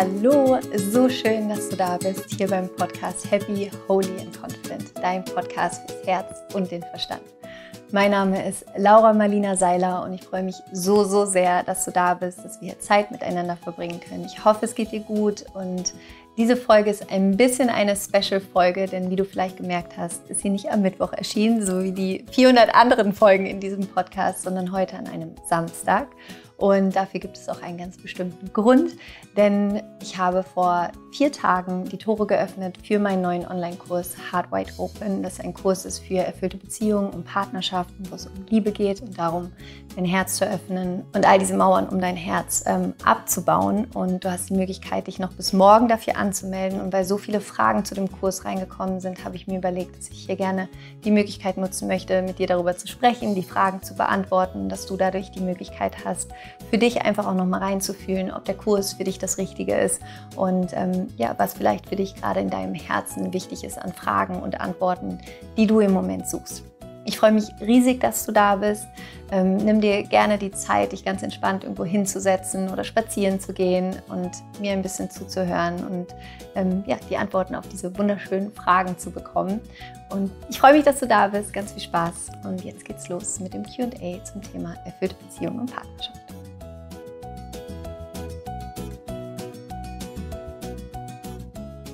Hallo, so schön, dass du da bist, hier beim Podcast Happy, Holy and Confident, dein Podcast fürs Herz und den Verstand. Mein Name ist Laura Marlina Seiler und ich freue mich so, so sehr, dass du da bist, dass wir hier Zeit miteinander verbringen können. Ich hoffe, es geht dir gut und diese Folge ist ein bisschen eine Special-Folge, denn wie du vielleicht gemerkt hast, ist sie nicht am Mittwoch erschienen, so wie die 400 anderen Folgen in diesem Podcast, sondern heute an einem Samstag. Und dafür gibt es auch einen ganz bestimmten Grund, denn ich habe vor vier Tagen die Tore geöffnet für meinen neuen Online-Kurs Hard Wide Open. Das ist ein Kurs ist für erfüllte Beziehungen und Partnerschaften, wo es um Liebe geht und darum, dein Herz zu öffnen und all diese Mauern um dein Herz ähm, abzubauen. Und du hast die Möglichkeit, dich noch bis morgen dafür anzumelden. Und weil so viele Fragen zu dem Kurs reingekommen sind, habe ich mir überlegt, dass ich hier gerne die Möglichkeit nutzen möchte, mit dir darüber zu sprechen, die Fragen zu beantworten, dass du dadurch die Möglichkeit hast, für dich einfach auch nochmal reinzufühlen, ob der Kurs für dich das Richtige ist und ähm, ja, was vielleicht für dich gerade in deinem Herzen wichtig ist an Fragen und Antworten, die du im Moment suchst. Ich freue mich riesig, dass du da bist. Ähm, nimm dir gerne die Zeit, dich ganz entspannt irgendwo hinzusetzen oder spazieren zu gehen und mir ein bisschen zuzuhören und ähm, ja, die Antworten auf diese wunderschönen Fragen zu bekommen. Und ich freue mich, dass du da bist. Ganz viel Spaß. Und jetzt geht's los mit dem QA zum Thema erfüllte Beziehung und Partnerschaft.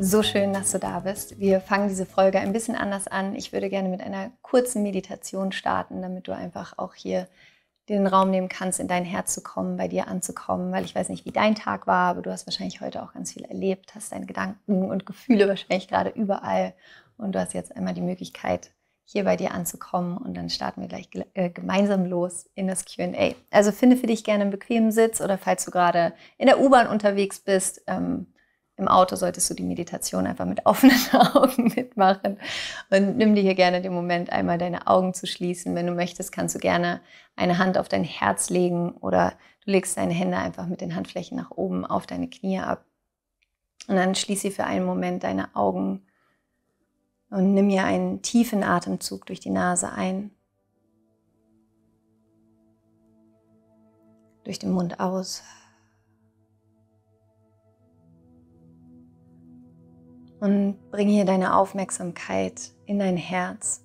So schön, dass du da bist. Wir fangen diese Folge ein bisschen anders an. Ich würde gerne mit einer kurzen Meditation starten, damit du einfach auch hier den Raum nehmen kannst, in dein Herz zu kommen, bei dir anzukommen, weil ich weiß nicht, wie dein Tag war, aber du hast wahrscheinlich heute auch ganz viel erlebt, hast deine Gedanken und Gefühle wahrscheinlich gerade überall und du hast jetzt einmal die Möglichkeit, hier bei dir anzukommen und dann starten wir gleich äh, gemeinsam los in das QA. Also finde für dich gerne einen bequemen Sitz oder falls du gerade in der U-Bahn unterwegs bist, ähm, im Auto solltest du die Meditation einfach mit offenen Augen mitmachen und nimm dir hier gerne den Moment, einmal deine Augen zu schließen. Wenn du möchtest, kannst du gerne eine Hand auf dein Herz legen oder du legst deine Hände einfach mit den Handflächen nach oben auf deine Knie ab. Und dann schließe für einen Moment deine Augen und nimm hier einen tiefen Atemzug durch die Nase ein, durch den Mund aus. und bring hier deine Aufmerksamkeit in dein Herz.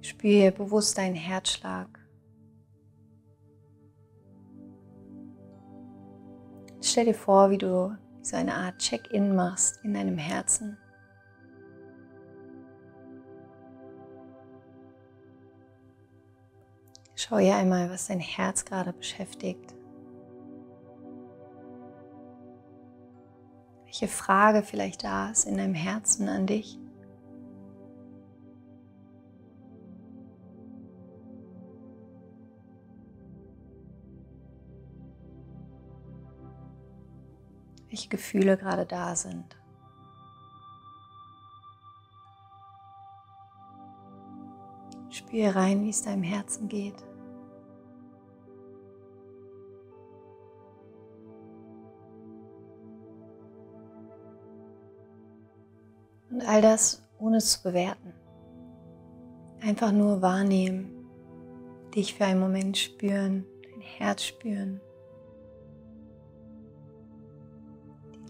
Spüre bewusst deinen Herzschlag. Stell dir vor, wie du so eine Art Check-in machst in deinem Herzen. Schau hier einmal, was dein Herz gerade beschäftigt. welche Frage vielleicht da ist in deinem Herzen an dich. Welche Gefühle gerade da sind. Spür rein, wie es deinem Herzen geht. Und all das ohne zu bewerten. Einfach nur wahrnehmen, dich für einen Moment spüren, dein Herz spüren,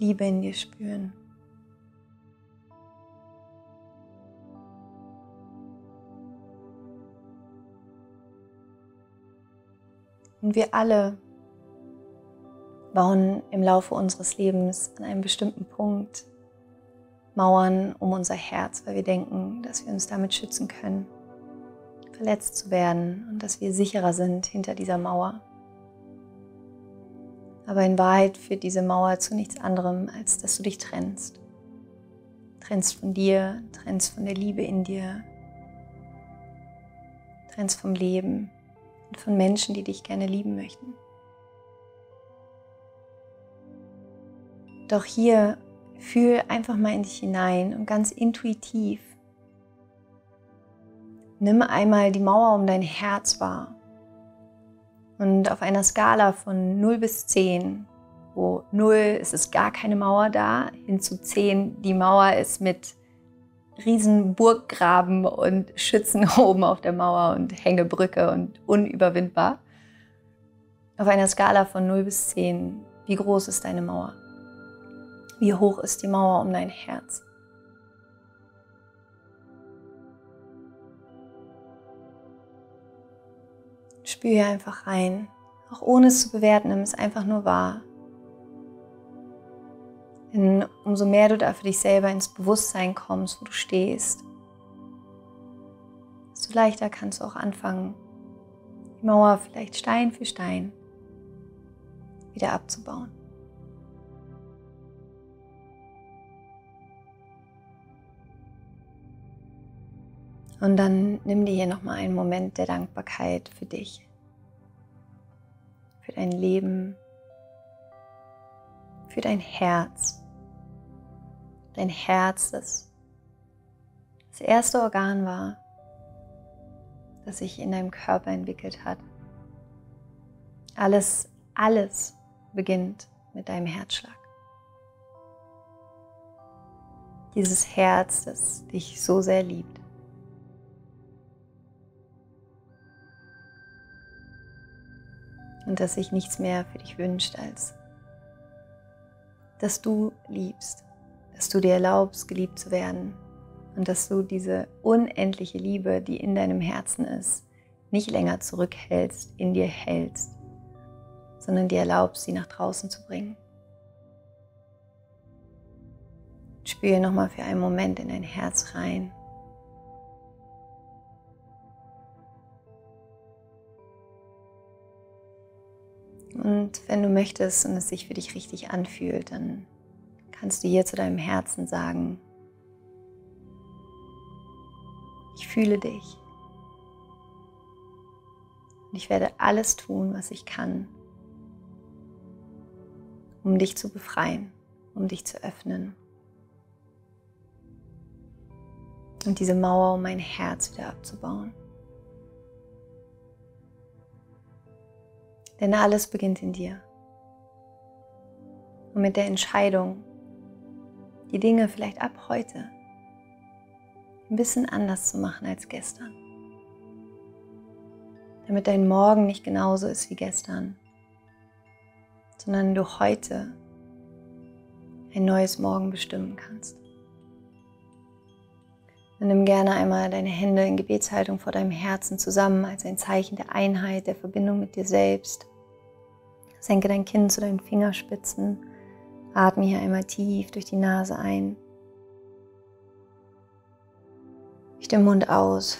die Liebe in dir spüren. Und wir alle bauen im Laufe unseres Lebens an einem bestimmten Punkt Mauern um unser Herz, weil wir denken, dass wir uns damit schützen können, verletzt zu werden und dass wir sicherer sind hinter dieser Mauer. Aber in Wahrheit führt diese Mauer zu nichts anderem, als dass du dich trennst. Trennst von dir, trennst von der Liebe in dir, trennst vom Leben und von Menschen, die dich gerne lieben möchten. Doch hier Fühl einfach mal in dich hinein und ganz intuitiv. Nimm einmal die Mauer um dein Herz wahr. Und auf einer Skala von 0 bis 10, wo 0 ist es gar keine Mauer da, hin zu 10, die Mauer ist mit riesen Burggraben und Schützen oben auf der Mauer und Hängebrücke und unüberwindbar. Auf einer Skala von 0 bis 10, wie groß ist deine Mauer? Wie hoch ist die Mauer um dein Herz? Spür einfach rein, auch ohne es zu bewerten, nimm es einfach nur wahr. Denn umso mehr du da für dich selber ins Bewusstsein kommst, wo du stehst, desto leichter kannst du auch anfangen, die Mauer vielleicht Stein für Stein wieder abzubauen. Und dann nimm dir hier nochmal einen Moment der Dankbarkeit für dich, für dein Leben, für dein Herz. Dein Herz, das das erste Organ war, das sich in deinem Körper entwickelt hat. Alles, alles beginnt mit deinem Herzschlag. Dieses Herz, das dich so sehr liebt. und dass sich nichts mehr für dich wünscht, als dass du liebst, dass du dir erlaubst, geliebt zu werden und dass du diese unendliche Liebe, die in deinem Herzen ist, nicht länger zurückhältst, in dir hältst, sondern dir erlaubst, sie nach draußen zu bringen. Spüre nochmal für einen Moment in dein Herz rein. Und wenn du möchtest und es sich für dich richtig anfühlt, dann kannst du hier zu deinem Herzen sagen, ich fühle dich. Und ich werde alles tun, was ich kann, um dich zu befreien, um dich zu öffnen. Und diese Mauer um mein Herz wieder abzubauen. Denn alles beginnt in dir. Und mit der Entscheidung, die Dinge vielleicht ab heute ein bisschen anders zu machen als gestern. Damit dein Morgen nicht genauso ist wie gestern, sondern du heute ein neues Morgen bestimmen kannst. Dann nimm gerne einmal deine Hände in Gebetshaltung vor deinem Herzen zusammen als ein Zeichen der Einheit, der Verbindung mit dir selbst. Senke dein Kinn zu deinen Fingerspitzen. Atme hier einmal tief durch die Nase ein. Ich den Mund aus.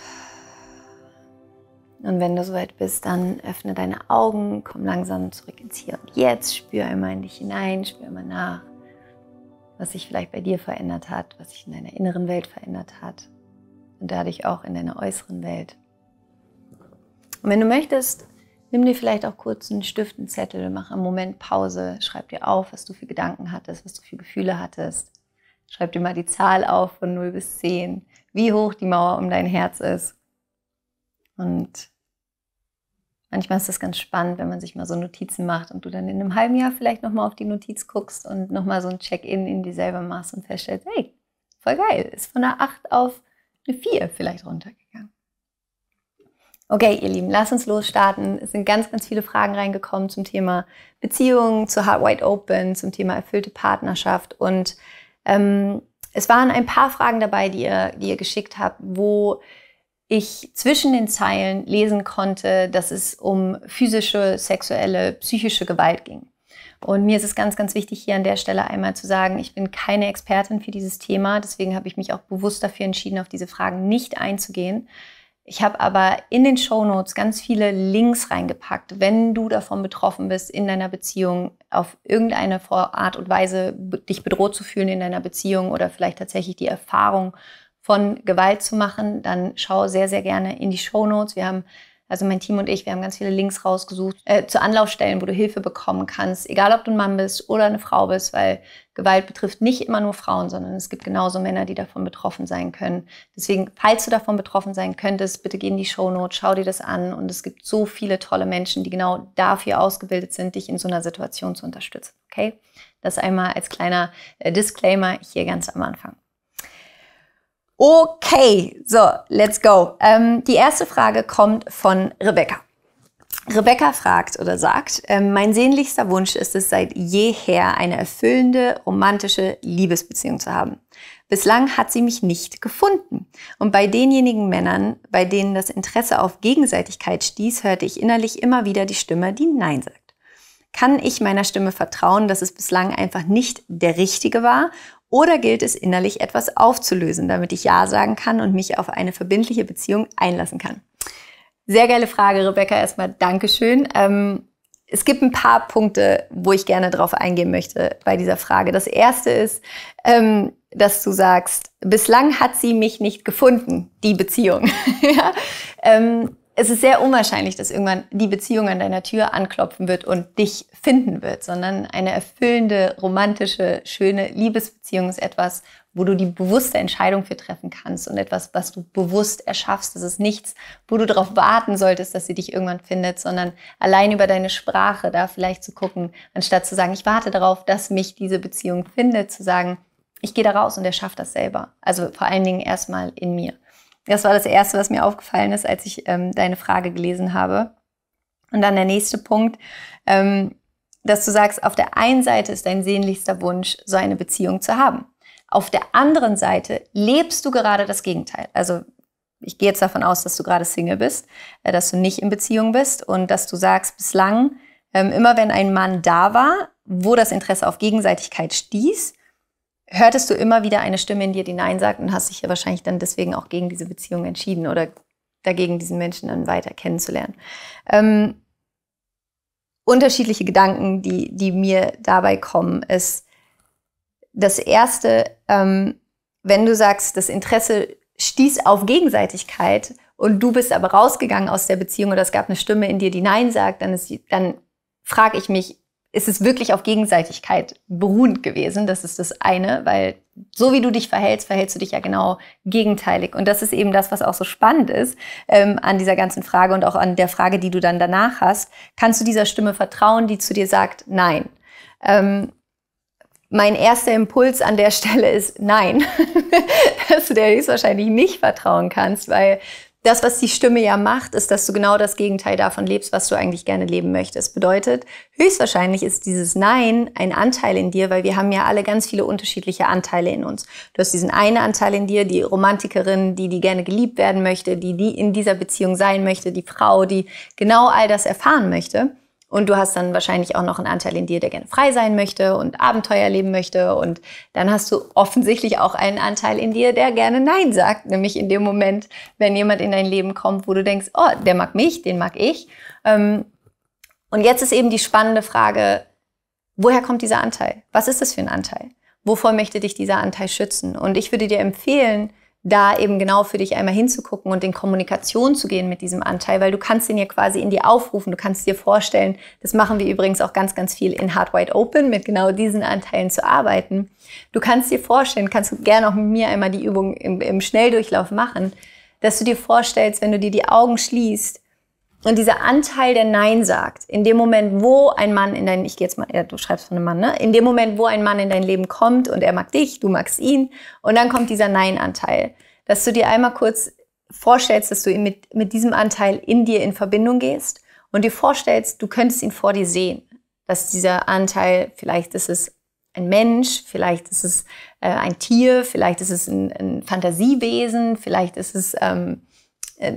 Und wenn du soweit bist, dann öffne deine Augen, komm langsam zurück ins Hier und Jetzt, spür einmal in dich hinein, spür einmal nach was sich vielleicht bei dir verändert hat, was sich in deiner inneren Welt verändert hat und dadurch auch in deiner äußeren Welt. Und wenn du möchtest, nimm dir vielleicht auch kurz einen Stift, einen Zettel, mach einen Moment Pause, schreib dir auf, was du für Gedanken hattest, was du für Gefühle hattest. Schreib dir mal die Zahl auf von 0 bis 10, wie hoch die Mauer um dein Herz ist. Und Manchmal ist das ganz spannend, wenn man sich mal so Notizen macht und du dann in einem halben Jahr vielleicht nochmal auf die Notiz guckst und nochmal so ein Check-in in dir selber machst und feststellst, hey, voll geil, ist von einer 8 auf eine 4 vielleicht runtergegangen. Okay, ihr Lieben, lasst uns losstarten. Es sind ganz, ganz viele Fragen reingekommen zum Thema Beziehungen, zu Heart Wide Open, zum Thema erfüllte Partnerschaft. Und ähm, es waren ein paar Fragen dabei, die ihr, die ihr geschickt habt, wo ich zwischen den Zeilen lesen konnte, dass es um physische, sexuelle, psychische Gewalt ging. Und mir ist es ganz, ganz wichtig, hier an der Stelle einmal zu sagen, ich bin keine Expertin für dieses Thema. Deswegen habe ich mich auch bewusst dafür entschieden, auf diese Fragen nicht einzugehen. Ich habe aber in den Show Notes ganz viele Links reingepackt, wenn du davon betroffen bist, in deiner Beziehung auf irgendeine Art und Weise dich bedroht zu fühlen in deiner Beziehung oder vielleicht tatsächlich die Erfahrung von Gewalt zu machen, dann schau sehr, sehr gerne in die Show Notes. Wir haben also mein Team und ich, wir haben ganz viele Links rausgesucht äh, zu Anlaufstellen, wo du Hilfe bekommen kannst, egal ob du ein Mann bist oder eine Frau bist, weil Gewalt betrifft nicht immer nur Frauen, sondern es gibt genauso Männer, die davon betroffen sein können. Deswegen, falls du davon betroffen sein könntest, bitte geh in die Show Notes, schau dir das an und es gibt so viele tolle Menschen, die genau dafür ausgebildet sind, dich in so einer Situation zu unterstützen. Okay? Das einmal als kleiner äh, Disclaimer hier ganz am Anfang. Okay, so, let's go. Ähm, die erste Frage kommt von Rebecca. Rebecca fragt oder sagt, äh, mein sehnlichster Wunsch ist es seit jeher, eine erfüllende, romantische Liebesbeziehung zu haben. Bislang hat sie mich nicht gefunden. Und bei denjenigen Männern, bei denen das Interesse auf Gegenseitigkeit stieß, hörte ich innerlich immer wieder die Stimme, die Nein sagt. Kann ich meiner Stimme vertrauen, dass es bislang einfach nicht der Richtige war oder gilt es innerlich etwas aufzulösen, damit ich Ja sagen kann und mich auf eine verbindliche Beziehung einlassen kann? Sehr geile Frage, Rebecca. Erstmal Dankeschön. Ähm, es gibt ein paar Punkte, wo ich gerne drauf eingehen möchte bei dieser Frage. Das erste ist, ähm, dass du sagst, bislang hat sie mich nicht gefunden, die Beziehung. ja? ähm, es ist sehr unwahrscheinlich, dass irgendwann die Beziehung an deiner Tür anklopfen wird und dich finden wird, sondern eine erfüllende, romantische, schöne Liebesbeziehung ist etwas, wo du die bewusste Entscheidung für treffen kannst und etwas, was du bewusst erschaffst. Das ist nichts, wo du darauf warten solltest, dass sie dich irgendwann findet, sondern allein über deine Sprache da vielleicht zu gucken, anstatt zu sagen, ich warte darauf, dass mich diese Beziehung findet, zu sagen, ich gehe da raus und er schafft das selber. Also vor allen Dingen erstmal in mir. Das war das Erste, was mir aufgefallen ist, als ich ähm, deine Frage gelesen habe. Und dann der nächste Punkt, ähm, dass du sagst, auf der einen Seite ist dein sehnlichster Wunsch, so eine Beziehung zu haben. Auf der anderen Seite lebst du gerade das Gegenteil. Also ich gehe jetzt davon aus, dass du gerade Single bist, äh, dass du nicht in Beziehung bist und dass du sagst, bislang, ähm, immer wenn ein Mann da war, wo das Interesse auf Gegenseitigkeit stieß, hörtest du immer wieder eine Stimme in dir, die Nein sagt und hast dich ja wahrscheinlich dann deswegen auch gegen diese Beziehung entschieden oder dagegen, diesen Menschen dann weiter kennenzulernen. Ähm, unterschiedliche Gedanken, die, die mir dabei kommen, ist das erste, ähm, wenn du sagst, das Interesse stieß auf Gegenseitigkeit und du bist aber rausgegangen aus der Beziehung oder es gab eine Stimme in dir, die Nein sagt, dann, dann frage ich mich, ist es wirklich auf Gegenseitigkeit beruhend gewesen. Das ist das eine, weil so wie du dich verhältst, verhältst du dich ja genau gegenteilig. Und das ist eben das, was auch so spannend ist ähm, an dieser ganzen Frage und auch an der Frage, die du dann danach hast. Kannst du dieser Stimme vertrauen, die zu dir sagt, nein? Ähm, mein erster Impuls an der Stelle ist nein, dass du dir höchstwahrscheinlich nicht vertrauen kannst, weil das, was die Stimme ja macht, ist, dass du genau das Gegenteil davon lebst, was du eigentlich gerne leben möchtest. Bedeutet, höchstwahrscheinlich ist dieses Nein ein Anteil in dir, weil wir haben ja alle ganz viele unterschiedliche Anteile in uns. Du hast diesen einen Anteil in dir, die Romantikerin, die, die gerne geliebt werden möchte, die, die in dieser Beziehung sein möchte, die Frau, die genau all das erfahren möchte. Und du hast dann wahrscheinlich auch noch einen Anteil in dir, der gerne frei sein möchte und Abenteuer leben möchte. Und dann hast du offensichtlich auch einen Anteil in dir, der gerne Nein sagt. Nämlich in dem Moment, wenn jemand in dein Leben kommt, wo du denkst, oh, der mag mich, den mag ich. Ähm, und jetzt ist eben die spannende Frage, woher kommt dieser Anteil? Was ist das für ein Anteil? Wovor möchte dich dieser Anteil schützen? Und ich würde dir empfehlen, da eben genau für dich einmal hinzugucken und in Kommunikation zu gehen mit diesem Anteil, weil du kannst ihn ja quasi in dir aufrufen, du kannst dir vorstellen, das machen wir übrigens auch ganz, ganz viel in Hard Wide Open, mit genau diesen Anteilen zu arbeiten. Du kannst dir vorstellen, kannst du gerne auch mit mir einmal die Übung im, im Schnelldurchlauf machen, dass du dir vorstellst, wenn du dir die Augen schließt, und dieser Anteil, der Nein sagt, in dem Moment, wo ein Mann in dein, ich gehe jetzt mal, ja, du schreibst von einem Mann, ne? In dem Moment, wo ein Mann in dein Leben kommt und er mag dich, du magst ihn, und dann kommt dieser Nein-Anteil, dass du dir einmal kurz vorstellst, dass du mit, mit diesem Anteil in dir in Verbindung gehst und dir vorstellst, du könntest ihn vor dir sehen, dass dieser Anteil, vielleicht ist es ein Mensch, vielleicht ist es äh, ein Tier, vielleicht ist es ein, ein Fantasiewesen, vielleicht ist es ähm, äh,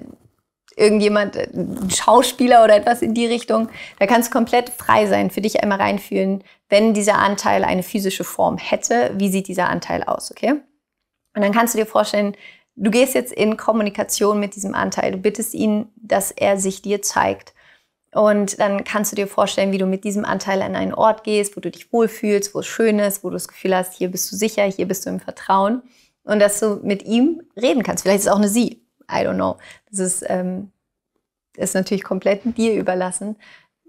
irgendjemand, äh, ein Schauspieler oder etwas in die Richtung. Da kannst du komplett frei sein, für dich einmal reinfühlen, wenn dieser Anteil eine physische Form hätte, wie sieht dieser Anteil aus, okay? Und dann kannst du dir vorstellen, du gehst jetzt in Kommunikation mit diesem Anteil, du bittest ihn, dass er sich dir zeigt. Und dann kannst du dir vorstellen, wie du mit diesem Anteil an einen Ort gehst, wo du dich wohlfühlst, wo es schön ist, wo du das Gefühl hast, hier bist du sicher, hier bist du im Vertrauen. Und dass du mit ihm reden kannst. Vielleicht ist es auch eine Sie. I don't know. Das ist, ähm, ist natürlich komplett dir überlassen.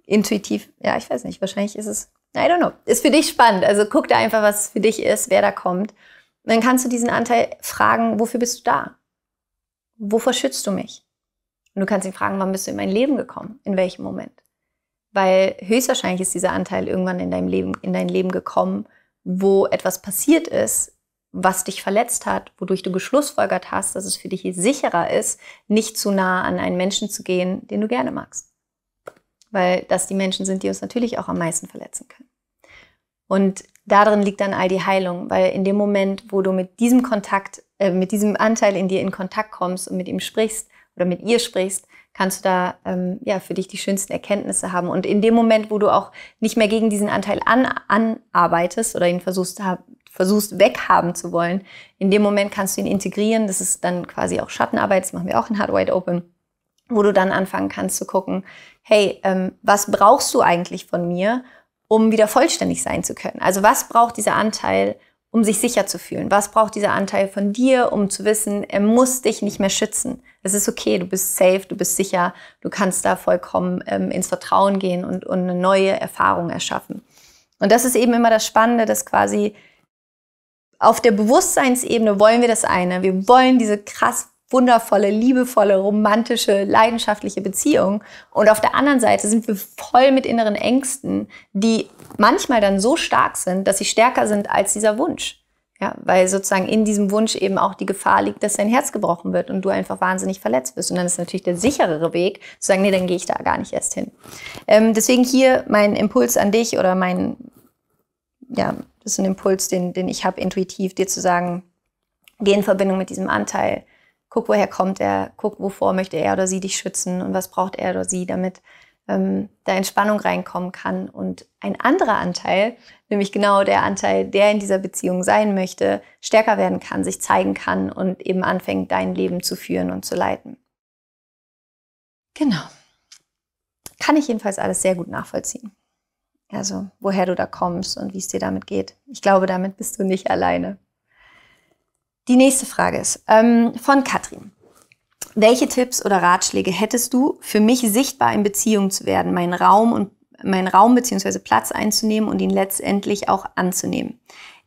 Intuitiv, ja, ich weiß nicht, wahrscheinlich ist es, I don't know. Ist für dich spannend. Also guck da einfach, was für dich ist, wer da kommt. Und dann kannst du diesen Anteil fragen, wofür bist du da? Wovor schützt du mich? Und du kannst ihn fragen, wann bist du in mein Leben gekommen? In welchem Moment? Weil höchstwahrscheinlich ist dieser Anteil irgendwann in deinem Leben, in dein Leben gekommen, wo etwas passiert ist, was dich verletzt hat, wodurch du geschlussfolgert hast, dass es für dich sicherer ist, nicht zu nah an einen Menschen zu gehen, den du gerne magst. Weil das die Menschen sind, die uns natürlich auch am meisten verletzen können. Und darin liegt dann all die Heilung, weil in dem Moment, wo du mit diesem Kontakt, äh, mit diesem Anteil in dir in Kontakt kommst und mit ihm sprichst oder mit ihr sprichst, kannst du da ähm, ja für dich die schönsten Erkenntnisse haben. Und in dem Moment, wo du auch nicht mehr gegen diesen Anteil an, anarbeitest oder ihn versuchst versuchst weghaben zu wollen, in dem Moment kannst du ihn integrieren. Das ist dann quasi auch Schattenarbeit, das machen wir auch in Hard Wide Open, wo du dann anfangen kannst zu gucken, hey, ähm, was brauchst du eigentlich von mir, um wieder vollständig sein zu können? Also was braucht dieser Anteil, um sich sicher zu fühlen? Was braucht dieser Anteil von dir, um zu wissen, er muss dich nicht mehr schützen? Es ist okay, du bist safe, du bist sicher, du kannst da vollkommen ähm, ins Vertrauen gehen und, und eine neue Erfahrung erschaffen. Und das ist eben immer das Spannende, dass quasi auf der Bewusstseinsebene wollen wir das eine. Wir wollen diese krass wundervolle, liebevolle, romantische, leidenschaftliche Beziehung. Und auf der anderen Seite sind wir voll mit inneren Ängsten, die manchmal dann so stark sind, dass sie stärker sind als dieser Wunsch. Ja, weil sozusagen in diesem Wunsch eben auch die Gefahr liegt, dass dein Herz gebrochen wird und du einfach wahnsinnig verletzt bist. Und dann ist natürlich der sicherere Weg, zu sagen, nee, dann gehe ich da gar nicht erst hin. Ähm, deswegen hier mein Impuls an dich oder mein, ja, das ist ein Impuls, den, den ich habe, intuitiv dir zu sagen, geh in Verbindung mit diesem Anteil, guck, woher kommt er, guck, wovor möchte er oder sie dich schützen und was braucht er oder sie, damit ähm, da Entspannung reinkommen kann. Und ein anderer Anteil, nämlich genau der Anteil, der in dieser Beziehung sein möchte, stärker werden kann, sich zeigen kann und eben anfängt, dein Leben zu führen und zu leiten. Genau. Kann ich jedenfalls alles sehr gut nachvollziehen also woher du da kommst und wie es dir damit geht. Ich glaube, damit bist du nicht alleine. Die nächste Frage ist ähm, von Katrin. Welche Tipps oder Ratschläge hättest du für mich sichtbar in Beziehung zu werden, meinen Raum und meinen Raum bzw. Platz einzunehmen und ihn letztendlich auch anzunehmen?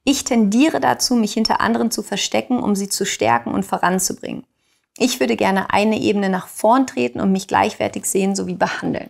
Ich tendiere dazu, mich hinter anderen zu verstecken, um sie zu stärken und voranzubringen. Ich würde gerne eine Ebene nach vorn treten und mich gleichwertig sehen sowie behandeln.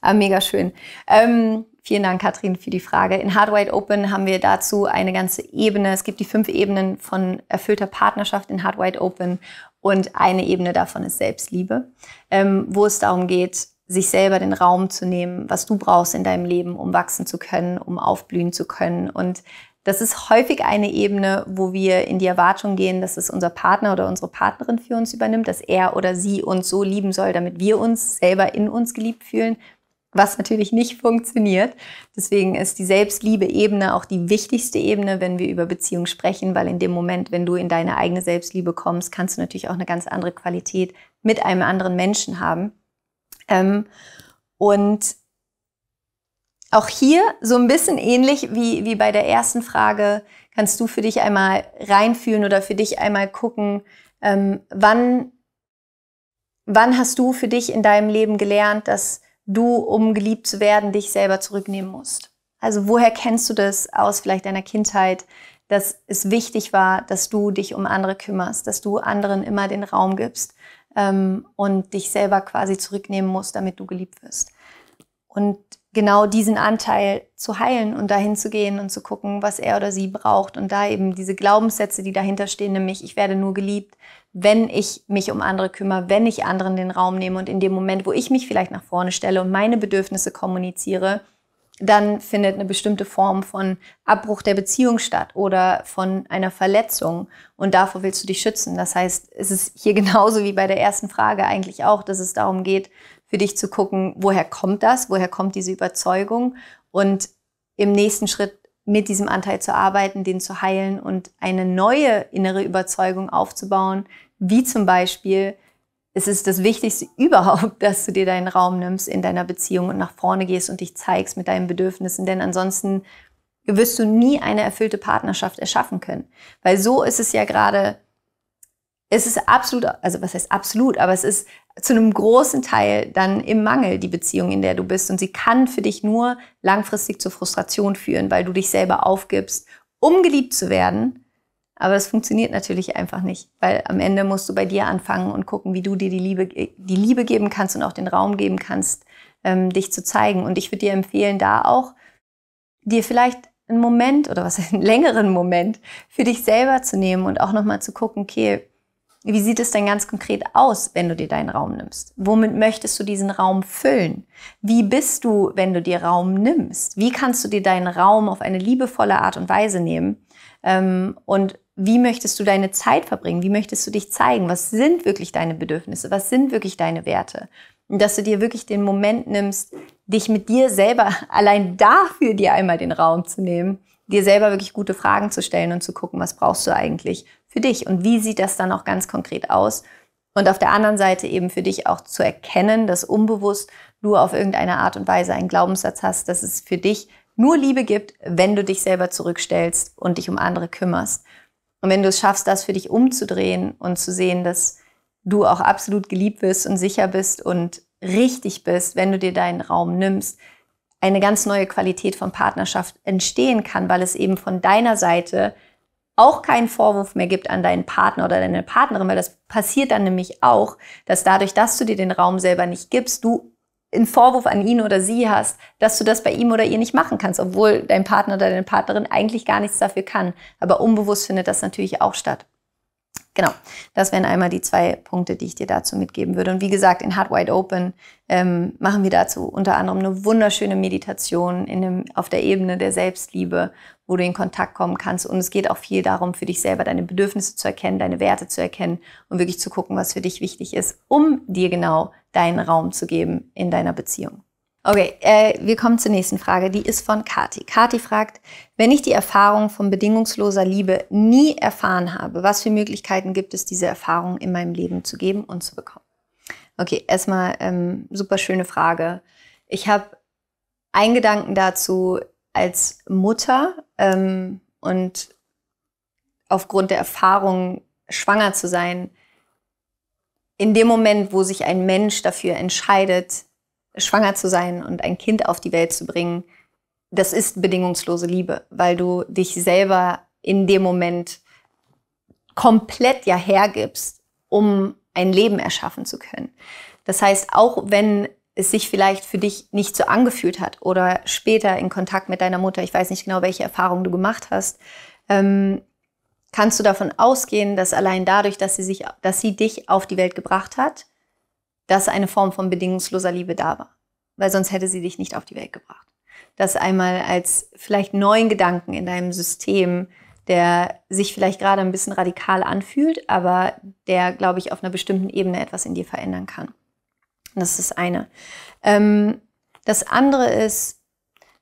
Ah, mega schön. Ähm, Vielen Dank, Katrin, für die Frage. In Hard Wide Open haben wir dazu eine ganze Ebene. Es gibt die fünf Ebenen von erfüllter Partnerschaft in Hard Wide Open und eine Ebene davon ist Selbstliebe, ähm, wo es darum geht, sich selber den Raum zu nehmen, was du brauchst in deinem Leben, um wachsen zu können, um aufblühen zu können. Und das ist häufig eine Ebene, wo wir in die Erwartung gehen, dass es unser Partner oder unsere Partnerin für uns übernimmt, dass er oder sie uns so lieben soll, damit wir uns selber in uns geliebt fühlen was natürlich nicht funktioniert. Deswegen ist die Selbstliebe-Ebene auch die wichtigste Ebene, wenn wir über Beziehung sprechen, weil in dem Moment, wenn du in deine eigene Selbstliebe kommst, kannst du natürlich auch eine ganz andere Qualität mit einem anderen Menschen haben. Ähm, und auch hier so ein bisschen ähnlich wie, wie bei der ersten Frage, kannst du für dich einmal reinfühlen oder für dich einmal gucken, ähm, wann, wann hast du für dich in deinem Leben gelernt, dass du, um geliebt zu werden, dich selber zurücknehmen musst. Also woher kennst du das aus vielleicht deiner Kindheit, dass es wichtig war, dass du dich um andere kümmerst, dass du anderen immer den Raum gibst ähm, und dich selber quasi zurücknehmen musst, damit du geliebt wirst. Und genau diesen Anteil zu heilen und dahin zu gehen und zu gucken, was er oder sie braucht und da eben diese Glaubenssätze, die dahinter stehen, nämlich ich werde nur geliebt, wenn ich mich um andere kümmere, wenn ich anderen den Raum nehme und in dem Moment, wo ich mich vielleicht nach vorne stelle und meine Bedürfnisse kommuniziere, dann findet eine bestimmte Form von Abbruch der Beziehung statt oder von einer Verletzung. Und davor willst du dich schützen. Das heißt, es ist hier genauso wie bei der ersten Frage eigentlich auch, dass es darum geht, für dich zu gucken, woher kommt das, woher kommt diese Überzeugung und im nächsten Schritt mit diesem Anteil zu arbeiten, den zu heilen und eine neue innere Überzeugung aufzubauen, wie zum Beispiel, es ist das Wichtigste überhaupt, dass du dir deinen Raum nimmst in deiner Beziehung und nach vorne gehst und dich zeigst mit deinen Bedürfnissen, denn ansonsten wirst du nie eine erfüllte Partnerschaft erschaffen können. Weil so ist es ja gerade, es ist absolut, also was heißt absolut, aber es ist zu einem großen Teil dann im Mangel die Beziehung, in der du bist. Und sie kann für dich nur langfristig zur Frustration führen, weil du dich selber aufgibst, um geliebt zu werden aber es funktioniert natürlich einfach nicht, weil am Ende musst du bei dir anfangen und gucken, wie du dir die Liebe, äh, die Liebe geben kannst und auch den Raum geben kannst, ähm, dich zu zeigen. Und ich würde dir empfehlen, da auch dir vielleicht einen Moment oder was einen längeren Moment für dich selber zu nehmen und auch nochmal zu gucken, okay, wie sieht es denn ganz konkret aus, wenn du dir deinen Raum nimmst? Womit möchtest du diesen Raum füllen? Wie bist du, wenn du dir Raum nimmst? Wie kannst du dir deinen Raum auf eine liebevolle Art und Weise nehmen? Ähm, und wie möchtest du deine Zeit verbringen? Wie möchtest du dich zeigen? Was sind wirklich deine Bedürfnisse? Was sind wirklich deine Werte? Und dass du dir wirklich den Moment nimmst, dich mit dir selber allein dafür dir einmal den Raum zu nehmen, dir selber wirklich gute Fragen zu stellen und zu gucken, was brauchst du eigentlich für dich und wie sieht das dann auch ganz konkret aus? Und auf der anderen Seite eben für dich auch zu erkennen, dass unbewusst du auf irgendeine Art und Weise einen Glaubenssatz hast, dass es für dich nur Liebe gibt, wenn du dich selber zurückstellst und dich um andere kümmerst. Und wenn du es schaffst, das für dich umzudrehen und zu sehen, dass du auch absolut geliebt bist und sicher bist und richtig bist, wenn du dir deinen Raum nimmst, eine ganz neue Qualität von Partnerschaft entstehen kann, weil es eben von deiner Seite auch keinen Vorwurf mehr gibt an deinen Partner oder deine Partnerin, weil das passiert dann nämlich auch, dass dadurch, dass du dir den Raum selber nicht gibst, du einen Vorwurf an ihn oder sie hast, dass du das bei ihm oder ihr nicht machen kannst, obwohl dein Partner oder deine Partnerin eigentlich gar nichts dafür kann. Aber unbewusst findet das natürlich auch statt. Genau, das wären einmal die zwei Punkte, die ich dir dazu mitgeben würde. Und wie gesagt, in Heart Wide Open ähm, machen wir dazu unter anderem eine wunderschöne Meditation in dem, auf der Ebene der Selbstliebe wo du in Kontakt kommen kannst. Und es geht auch viel darum, für dich selber deine Bedürfnisse zu erkennen, deine Werte zu erkennen und wirklich zu gucken, was für dich wichtig ist, um dir genau deinen Raum zu geben in deiner Beziehung. Okay, äh, wir kommen zur nächsten Frage. Die ist von Kati. Kati fragt, wenn ich die Erfahrung von bedingungsloser Liebe nie erfahren habe, was für Möglichkeiten gibt es, diese Erfahrung in meinem Leben zu geben und zu bekommen? Okay, erstmal ähm, super schöne Frage. Ich habe einen Gedanken dazu, als Mutter ähm, und aufgrund der Erfahrung, schwanger zu sein, in dem Moment, wo sich ein Mensch dafür entscheidet, schwanger zu sein und ein Kind auf die Welt zu bringen, das ist bedingungslose Liebe, weil du dich selber in dem Moment komplett ja hergibst, um ein Leben erschaffen zu können. Das heißt, auch wenn es sich vielleicht für dich nicht so angefühlt hat oder später in Kontakt mit deiner Mutter, ich weiß nicht genau, welche Erfahrungen du gemacht hast, ähm, kannst du davon ausgehen, dass allein dadurch, dass sie, sich, dass sie dich auf die Welt gebracht hat, dass eine Form von bedingungsloser Liebe da war. Weil sonst hätte sie dich nicht auf die Welt gebracht. Das einmal als vielleicht neuen Gedanken in deinem System, der sich vielleicht gerade ein bisschen radikal anfühlt, aber der, glaube ich, auf einer bestimmten Ebene etwas in dir verändern kann das ist das eine. Ähm, das andere ist,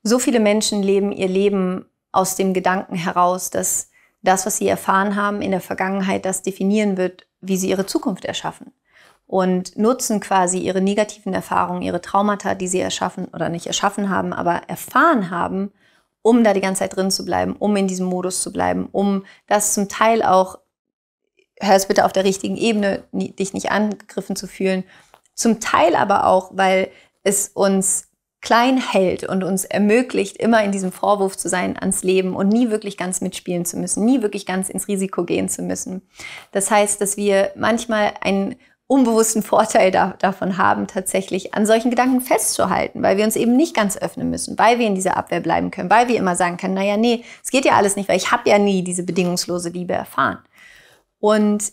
so viele Menschen leben ihr Leben aus dem Gedanken heraus, dass das, was sie erfahren haben in der Vergangenheit, das definieren wird, wie sie ihre Zukunft erschaffen. Und nutzen quasi ihre negativen Erfahrungen, ihre Traumata, die sie erschaffen oder nicht erschaffen haben, aber erfahren haben, um da die ganze Zeit drin zu bleiben, um in diesem Modus zu bleiben, um das zum Teil auch, hör es bitte auf der richtigen Ebene, dich nicht angegriffen zu fühlen, zum Teil aber auch, weil es uns klein hält und uns ermöglicht, immer in diesem Vorwurf zu sein ans Leben und nie wirklich ganz mitspielen zu müssen, nie wirklich ganz ins Risiko gehen zu müssen. Das heißt, dass wir manchmal einen unbewussten Vorteil da, davon haben, tatsächlich an solchen Gedanken festzuhalten, weil wir uns eben nicht ganz öffnen müssen, weil wir in dieser Abwehr bleiben können, weil wir immer sagen können, naja, nee, es geht ja alles nicht, weil ich habe ja nie diese bedingungslose Liebe erfahren. Und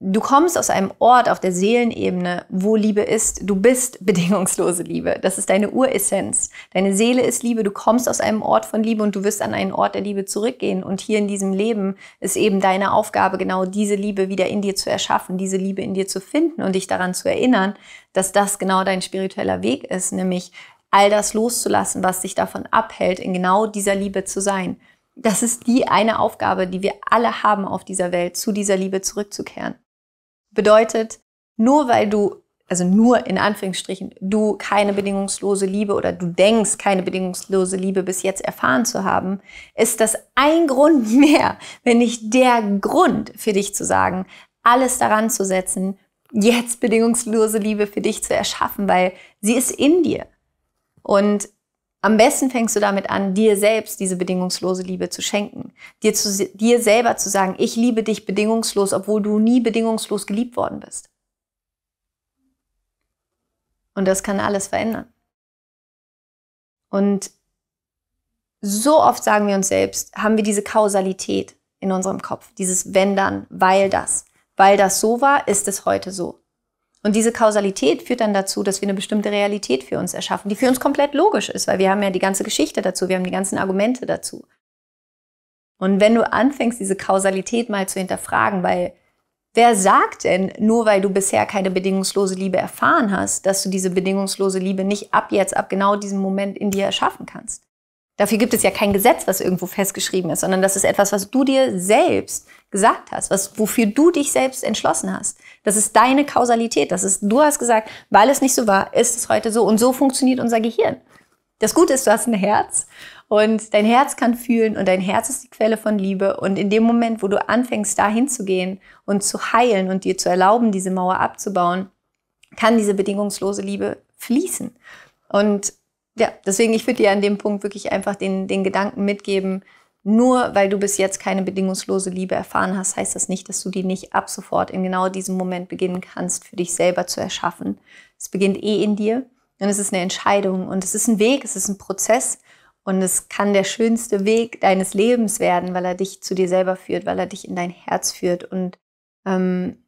Du kommst aus einem Ort auf der Seelenebene, wo Liebe ist. Du bist bedingungslose Liebe. Das ist deine Uressenz. Deine Seele ist Liebe. Du kommst aus einem Ort von Liebe und du wirst an einen Ort der Liebe zurückgehen. Und hier in diesem Leben ist eben deine Aufgabe, genau diese Liebe wieder in dir zu erschaffen, diese Liebe in dir zu finden und dich daran zu erinnern, dass das genau dein spiritueller Weg ist, nämlich all das loszulassen, was dich davon abhält, in genau dieser Liebe zu sein. Das ist die eine Aufgabe, die wir alle haben auf dieser Welt, zu dieser Liebe zurückzukehren. Bedeutet, nur weil du, also nur in Anführungsstrichen, du keine bedingungslose Liebe oder du denkst, keine bedingungslose Liebe bis jetzt erfahren zu haben, ist das ein Grund mehr, wenn nicht der Grund für dich zu sagen, alles daran zu setzen, jetzt bedingungslose Liebe für dich zu erschaffen, weil sie ist in dir. Und am besten fängst du damit an, dir selbst diese bedingungslose Liebe zu schenken. Dir, zu, dir selber zu sagen, ich liebe dich bedingungslos, obwohl du nie bedingungslos geliebt worden bist. Und das kann alles verändern. Und so oft sagen wir uns selbst, haben wir diese Kausalität in unserem Kopf, dieses wenn dann, weil das. Weil das so war, ist es heute so. Und diese Kausalität führt dann dazu, dass wir eine bestimmte Realität für uns erschaffen, die für uns komplett logisch ist, weil wir haben ja die ganze Geschichte dazu, wir haben die ganzen Argumente dazu. Und wenn du anfängst, diese Kausalität mal zu hinterfragen, weil wer sagt denn, nur weil du bisher keine bedingungslose Liebe erfahren hast, dass du diese bedingungslose Liebe nicht ab jetzt, ab genau diesem Moment in dir erschaffen kannst? Dafür gibt es ja kein Gesetz, was irgendwo festgeschrieben ist, sondern das ist etwas, was du dir selbst gesagt hast, was, wofür du dich selbst entschlossen hast. Das ist deine Kausalität. Das ist, du hast gesagt, weil es nicht so war, ist es heute so und so funktioniert unser Gehirn. Das Gute ist, du hast ein Herz und dein Herz kann fühlen und dein Herz ist die Quelle von Liebe. Und in dem Moment, wo du anfängst, da hinzugehen und zu heilen und dir zu erlauben, diese Mauer abzubauen, kann diese bedingungslose Liebe fließen. Und ja, deswegen, ich würde dir an dem Punkt wirklich einfach den, den Gedanken mitgeben, nur weil du bis jetzt keine bedingungslose Liebe erfahren hast, heißt das nicht, dass du die nicht ab sofort in genau diesem Moment beginnen kannst, für dich selber zu erschaffen. Es beginnt eh in dir und es ist eine Entscheidung und es ist ein Weg, es ist ein Prozess und es kann der schönste Weg deines Lebens werden, weil er dich zu dir selber führt, weil er dich in dein Herz führt und ähm,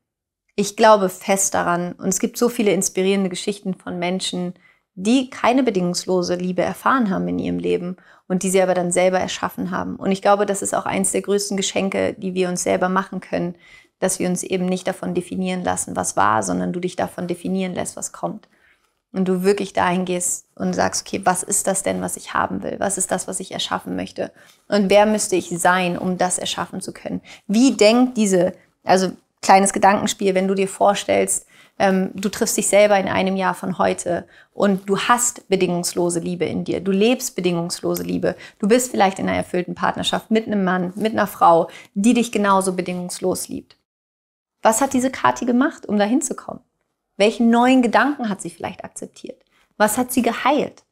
ich glaube fest daran und es gibt so viele inspirierende Geschichten von Menschen, die keine bedingungslose Liebe erfahren haben in ihrem Leben und die sie aber dann selber erschaffen haben. Und ich glaube, das ist auch eins der größten Geschenke, die wir uns selber machen können, dass wir uns eben nicht davon definieren lassen, was war, sondern du dich davon definieren lässt, was kommt. Und du wirklich dahin gehst und sagst, okay, was ist das denn, was ich haben will? Was ist das, was ich erschaffen möchte? Und wer müsste ich sein, um das erschaffen zu können? Wie denkt diese, also kleines Gedankenspiel, wenn du dir vorstellst, ähm, du triffst dich selber in einem Jahr von heute und du hast bedingungslose Liebe in dir, du lebst bedingungslose Liebe, du bist vielleicht in einer erfüllten Partnerschaft mit einem Mann, mit einer Frau, die dich genauso bedingungslos liebt. Was hat diese Kati gemacht, um dahin zu kommen? Welchen neuen Gedanken hat sie vielleicht akzeptiert? Was hat sie geheilt?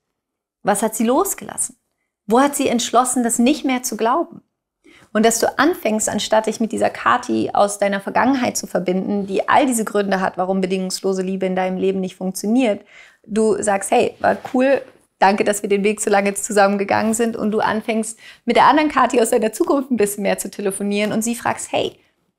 Was hat sie losgelassen? Wo hat sie entschlossen, das nicht mehr zu glauben? Und dass du anfängst, anstatt dich mit dieser Kati aus deiner Vergangenheit zu verbinden, die all diese Gründe hat, warum bedingungslose Liebe in deinem Leben nicht funktioniert, du sagst, hey, war cool, danke, dass wir den Weg so lange jetzt zusammen sind und du anfängst, mit der anderen Kati aus deiner Zukunft ein bisschen mehr zu telefonieren und sie fragst, hey,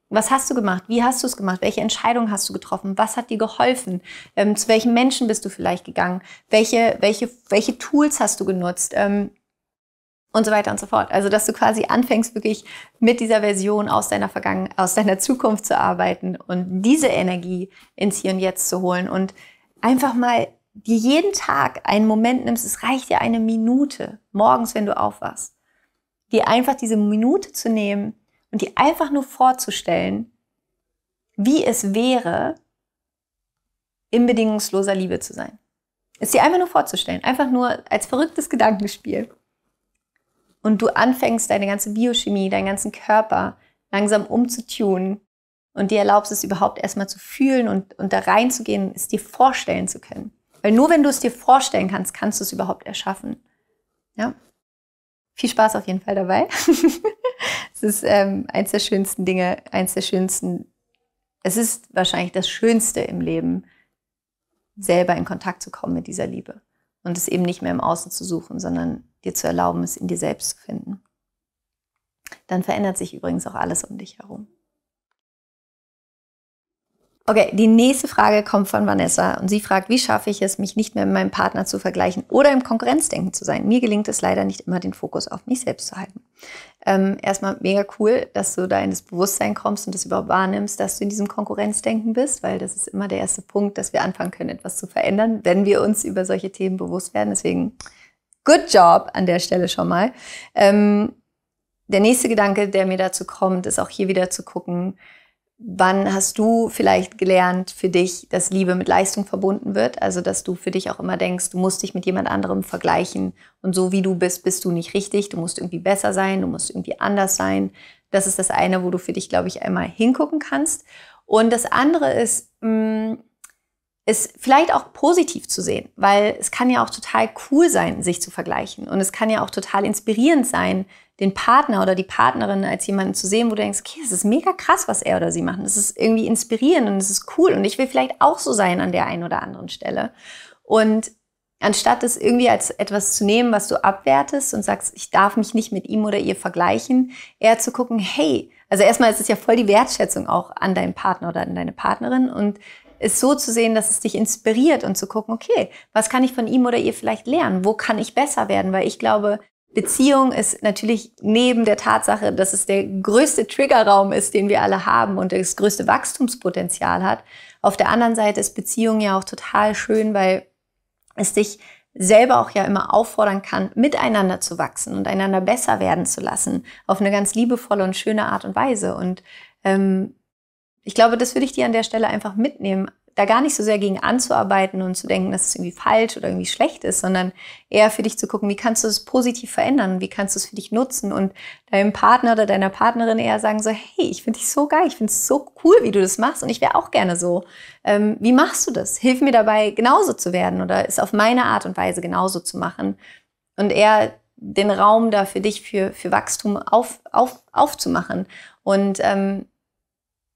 was hast du gemacht? Wie hast du es gemacht? Welche Entscheidung hast du getroffen? Was hat dir geholfen? Ähm, zu welchen Menschen bist du vielleicht gegangen? Welche, welche, welche Tools hast du genutzt? Ähm, und so weiter und so fort. Also, dass du quasi anfängst, wirklich mit dieser Version aus deiner Vergangenheit, aus deiner Zukunft zu arbeiten und diese Energie ins Hier und Jetzt zu holen und einfach mal dir jeden Tag einen Moment nimmst, es reicht dir eine Minute morgens, wenn du aufwachst, dir einfach diese Minute zu nehmen und dir einfach nur vorzustellen, wie es wäre, in bedingungsloser Liebe zu sein. Es dir einfach nur vorzustellen, einfach nur als verrücktes Gedankenspiel und du anfängst, deine ganze Biochemie, deinen ganzen Körper langsam umzutunen und dir erlaubst, es überhaupt erstmal zu fühlen und, und da reinzugehen, es dir vorstellen zu können. Weil nur wenn du es dir vorstellen kannst, kannst du es überhaupt erschaffen. Ja. Viel Spaß auf jeden Fall dabei. es ist ähm, eins der schönsten Dinge, eins der schönsten. Es ist wahrscheinlich das Schönste im Leben, selber in Kontakt zu kommen mit dieser Liebe und es eben nicht mehr im Außen zu suchen, sondern dir zu erlauben, es in dir selbst zu finden. Dann verändert sich übrigens auch alles um dich herum. Okay, die nächste Frage kommt von Vanessa und sie fragt, wie schaffe ich es, mich nicht mehr mit meinem Partner zu vergleichen oder im Konkurrenzdenken zu sein? Mir gelingt es leider nicht immer, den Fokus auf mich selbst zu halten ähm, erstmal mega cool, dass du da in das Bewusstsein kommst und das überhaupt wahrnimmst, dass du in diesem Konkurrenzdenken bist, weil das ist immer der erste Punkt, dass wir anfangen können, etwas zu verändern, wenn wir uns über solche Themen bewusst werden. Deswegen, good job an der Stelle schon mal. Ähm, der nächste Gedanke, der mir dazu kommt, ist auch hier wieder zu gucken, Wann hast du vielleicht gelernt für dich, dass Liebe mit Leistung verbunden wird? Also, dass du für dich auch immer denkst, du musst dich mit jemand anderem vergleichen und so wie du bist, bist du nicht richtig. Du musst irgendwie besser sein, du musst irgendwie anders sein. Das ist das eine, wo du für dich, glaube ich, einmal hingucken kannst. Und das andere ist, mh, mm, ist vielleicht auch positiv zu sehen, weil es kann ja auch total cool sein, sich zu vergleichen. Und es kann ja auch total inspirierend sein, den Partner oder die Partnerin als jemanden zu sehen, wo du denkst, okay, es ist mega krass, was er oder sie machen. Das ist irgendwie inspirierend und es ist cool. Und ich will vielleicht auch so sein an der einen oder anderen Stelle. Und anstatt es irgendwie als etwas zu nehmen, was du abwertest und sagst, ich darf mich nicht mit ihm oder ihr vergleichen, eher zu gucken, hey, also erstmal ist es ja voll die Wertschätzung auch an deinen Partner oder an deine Partnerin und es so zu sehen, dass es dich inspiriert und zu gucken, okay, was kann ich von ihm oder ihr vielleicht lernen? Wo kann ich besser werden? Weil ich glaube, Beziehung ist natürlich neben der Tatsache, dass es der größte Triggerraum ist, den wir alle haben und das größte Wachstumspotenzial hat. Auf der anderen Seite ist Beziehung ja auch total schön, weil es dich selber auch ja immer auffordern kann, miteinander zu wachsen und einander besser werden zu lassen, auf eine ganz liebevolle und schöne Art und Weise. Und ähm, ich glaube, das würde ich dir an der Stelle einfach mitnehmen, da gar nicht so sehr gegen anzuarbeiten und zu denken, dass es irgendwie falsch oder irgendwie schlecht ist, sondern eher für dich zu gucken, wie kannst du es positiv verändern, wie kannst du es für dich nutzen und deinem Partner oder deiner Partnerin eher sagen so, hey, ich finde dich so geil, ich finde es so cool, wie du das machst und ich wäre auch gerne so. Ähm, wie machst du das? Hilf mir dabei, genauso zu werden oder es auf meine Art und Weise genauso zu machen und eher den Raum da für dich, für, für Wachstum auf, auf, aufzumachen und ähm,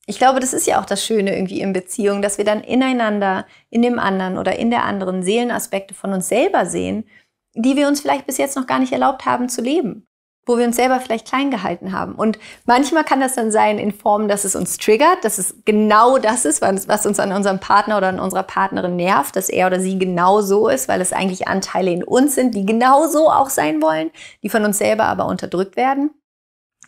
ich glaube, das ist ja auch das Schöne irgendwie in Beziehungen, dass wir dann ineinander, in dem anderen oder in der anderen Seelenaspekte von uns selber sehen, die wir uns vielleicht bis jetzt noch gar nicht erlaubt haben zu leben, wo wir uns selber vielleicht klein gehalten haben. Und manchmal kann das dann sein in Form, dass es uns triggert, dass es genau das ist, was uns an unserem Partner oder an unserer Partnerin nervt, dass er oder sie genau so ist, weil es eigentlich Anteile in uns sind, die genau so auch sein wollen, die von uns selber aber unterdrückt werden.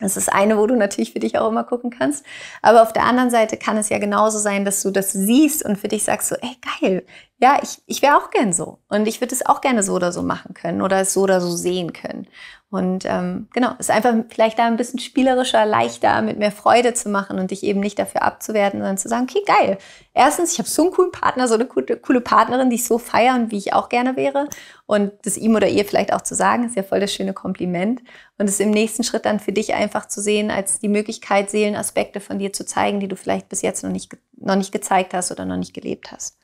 Das ist eine, wo du natürlich für dich auch immer gucken kannst. Aber auf der anderen Seite kann es ja genauso sein, dass du das siehst und für dich sagst so, ey, geil. Ja, ich, ich wäre auch gern so. Und ich würde es auch gerne so oder so machen können oder es so oder so sehen können. Und ähm, genau, es ist einfach vielleicht da ein bisschen spielerischer, leichter, mit mehr Freude zu machen und dich eben nicht dafür abzuwerten, sondern zu sagen, okay, geil. Erstens, ich habe so einen coolen Partner, so eine coole, coole Partnerin, die ich so feiere und wie ich auch gerne wäre. Und das ihm oder ihr vielleicht auch zu sagen, ist ja voll das schöne Kompliment. Und es im nächsten Schritt dann für dich einfach zu sehen, als die Möglichkeit, Seelenaspekte von dir zu zeigen, die du vielleicht bis jetzt noch nicht, noch nicht gezeigt hast oder noch nicht gelebt hast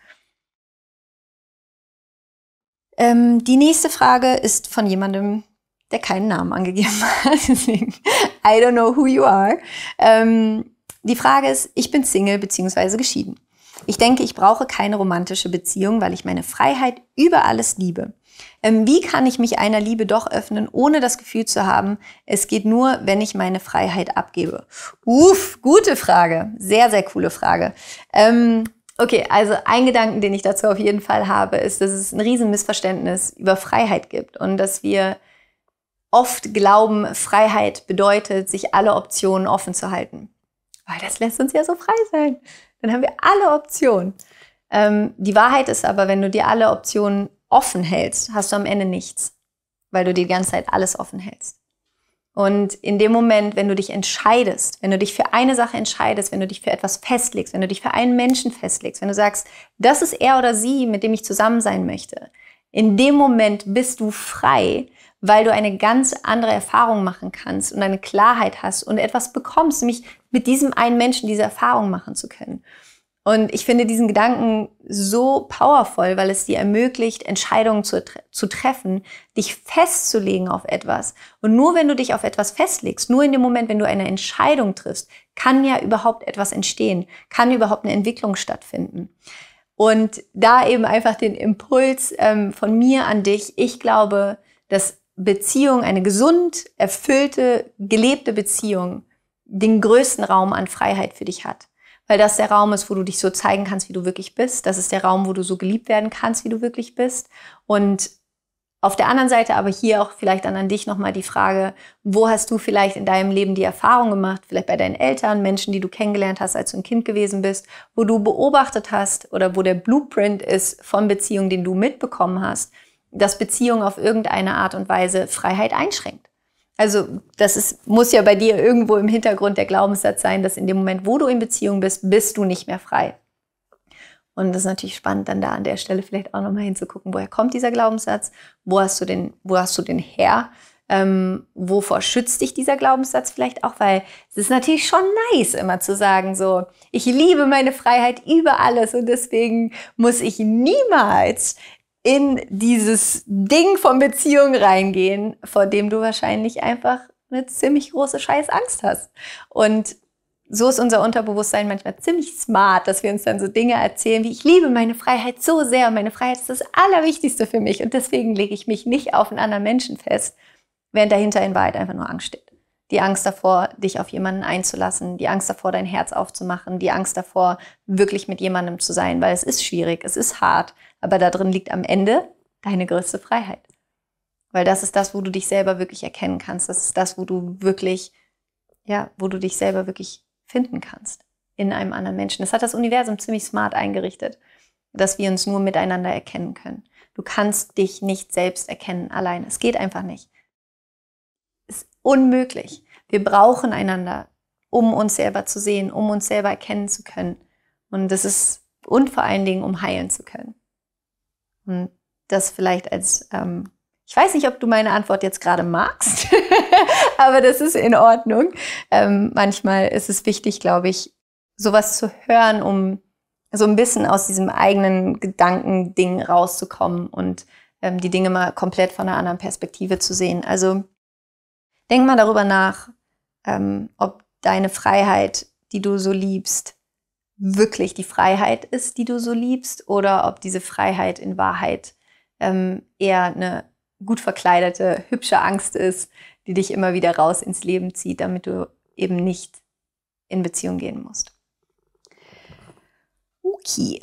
ähm, die nächste Frage ist von jemandem, der keinen Namen angegeben hat. Deswegen, I don't know who you are. Ähm, die Frage ist, ich bin Single bzw. geschieden. Ich denke, ich brauche keine romantische Beziehung, weil ich meine Freiheit über alles liebe. Ähm, wie kann ich mich einer Liebe doch öffnen, ohne das Gefühl zu haben, es geht nur, wenn ich meine Freiheit abgebe? Uff, gute Frage. Sehr, sehr coole Frage. Ähm, okay, also ein Gedanken, den ich dazu auf jeden Fall habe, ist, dass es ein Riesenmissverständnis über Freiheit gibt und dass wir oft glauben, Freiheit bedeutet, sich alle Optionen offen zu halten. Weil das lässt uns ja so frei sein. Dann haben wir alle Optionen. Ähm, die Wahrheit ist aber, wenn du dir alle Optionen offen hältst, hast du am Ende nichts, weil du dir die ganze Zeit alles offen hältst. Und in dem Moment, wenn du dich entscheidest, wenn du dich für eine Sache entscheidest, wenn du dich für etwas festlegst, wenn du dich für einen Menschen festlegst, wenn du sagst, das ist er oder sie, mit dem ich zusammen sein möchte, in dem Moment bist du frei, weil du eine ganz andere Erfahrung machen kannst und eine Klarheit hast und etwas bekommst, nämlich mit diesem einen Menschen diese Erfahrung machen zu können. Und ich finde diesen Gedanken so powerful, weil es dir ermöglicht, Entscheidungen zu, zu treffen, dich festzulegen auf etwas. Und nur wenn du dich auf etwas festlegst, nur in dem Moment, wenn du eine Entscheidung triffst, kann ja überhaupt etwas entstehen, kann überhaupt eine Entwicklung stattfinden. Und da eben einfach den Impuls ähm, von mir an dich. Ich glaube, dass Beziehung, eine gesund, erfüllte, gelebte Beziehung den größten Raum an Freiheit für dich hat. Weil das der Raum ist, wo du dich so zeigen kannst, wie du wirklich bist. Das ist der Raum, wo du so geliebt werden kannst, wie du wirklich bist. Und auf der anderen Seite aber hier auch vielleicht dann an dich nochmal die Frage, wo hast du vielleicht in deinem Leben die Erfahrung gemacht, vielleicht bei deinen Eltern, Menschen, die du kennengelernt hast, als du ein Kind gewesen bist, wo du beobachtet hast oder wo der Blueprint ist von Beziehungen, den du mitbekommen hast, dass Beziehung auf irgendeine Art und Weise Freiheit einschränkt. Also das ist, muss ja bei dir irgendwo im Hintergrund der Glaubenssatz sein, dass in dem Moment, wo du in Beziehung bist, bist du nicht mehr frei. Und das ist natürlich spannend, dann da an der Stelle vielleicht auch nochmal hinzugucken, woher kommt dieser Glaubenssatz, wo hast du den, wo hast du den her, ähm, wovor schützt dich dieser Glaubenssatz vielleicht auch, weil es ist natürlich schon nice, immer zu sagen, so, ich liebe meine Freiheit über alles und deswegen muss ich niemals in dieses Ding von Beziehung reingehen, vor dem du wahrscheinlich einfach eine ziemlich große Scheißangst hast. Und so ist unser Unterbewusstsein manchmal ziemlich smart, dass wir uns dann so Dinge erzählen wie, ich liebe meine Freiheit so sehr und meine Freiheit ist das Allerwichtigste für mich und deswegen lege ich mich nicht auf einen anderen Menschen fest, während dahinter in Wahrheit einfach nur Angst steht. Die Angst davor, dich auf jemanden einzulassen, die Angst davor, dein Herz aufzumachen, die Angst davor, wirklich mit jemandem zu sein, weil es ist schwierig, es ist hart, aber da drin liegt am Ende deine größte Freiheit. Weil das ist das, wo du dich selber wirklich erkennen kannst. Das ist das, wo du wirklich, ja, wo du dich selber wirklich finden kannst in einem anderen Menschen. Das hat das Universum ziemlich smart eingerichtet, dass wir uns nur miteinander erkennen können. Du kannst dich nicht selbst erkennen allein. Es geht einfach nicht. Es Ist unmöglich. Wir brauchen einander, um uns selber zu sehen, um uns selber erkennen zu können. Und das ist, und vor allen Dingen, um heilen zu können. Und hm, das vielleicht als, ähm, ich weiß nicht, ob du meine Antwort jetzt gerade magst, aber das ist in Ordnung. Ähm, manchmal ist es wichtig, glaube ich, sowas zu hören, um so ein bisschen aus diesem eigenen Gedankending rauszukommen und ähm, die Dinge mal komplett von einer anderen Perspektive zu sehen. Also denk mal darüber nach, ähm, ob deine Freiheit, die du so liebst, wirklich die Freiheit ist, die du so liebst, oder ob diese Freiheit in Wahrheit ähm, eher eine gut verkleidete, hübsche Angst ist, die dich immer wieder raus ins Leben zieht, damit du eben nicht in Beziehung gehen musst. Okay.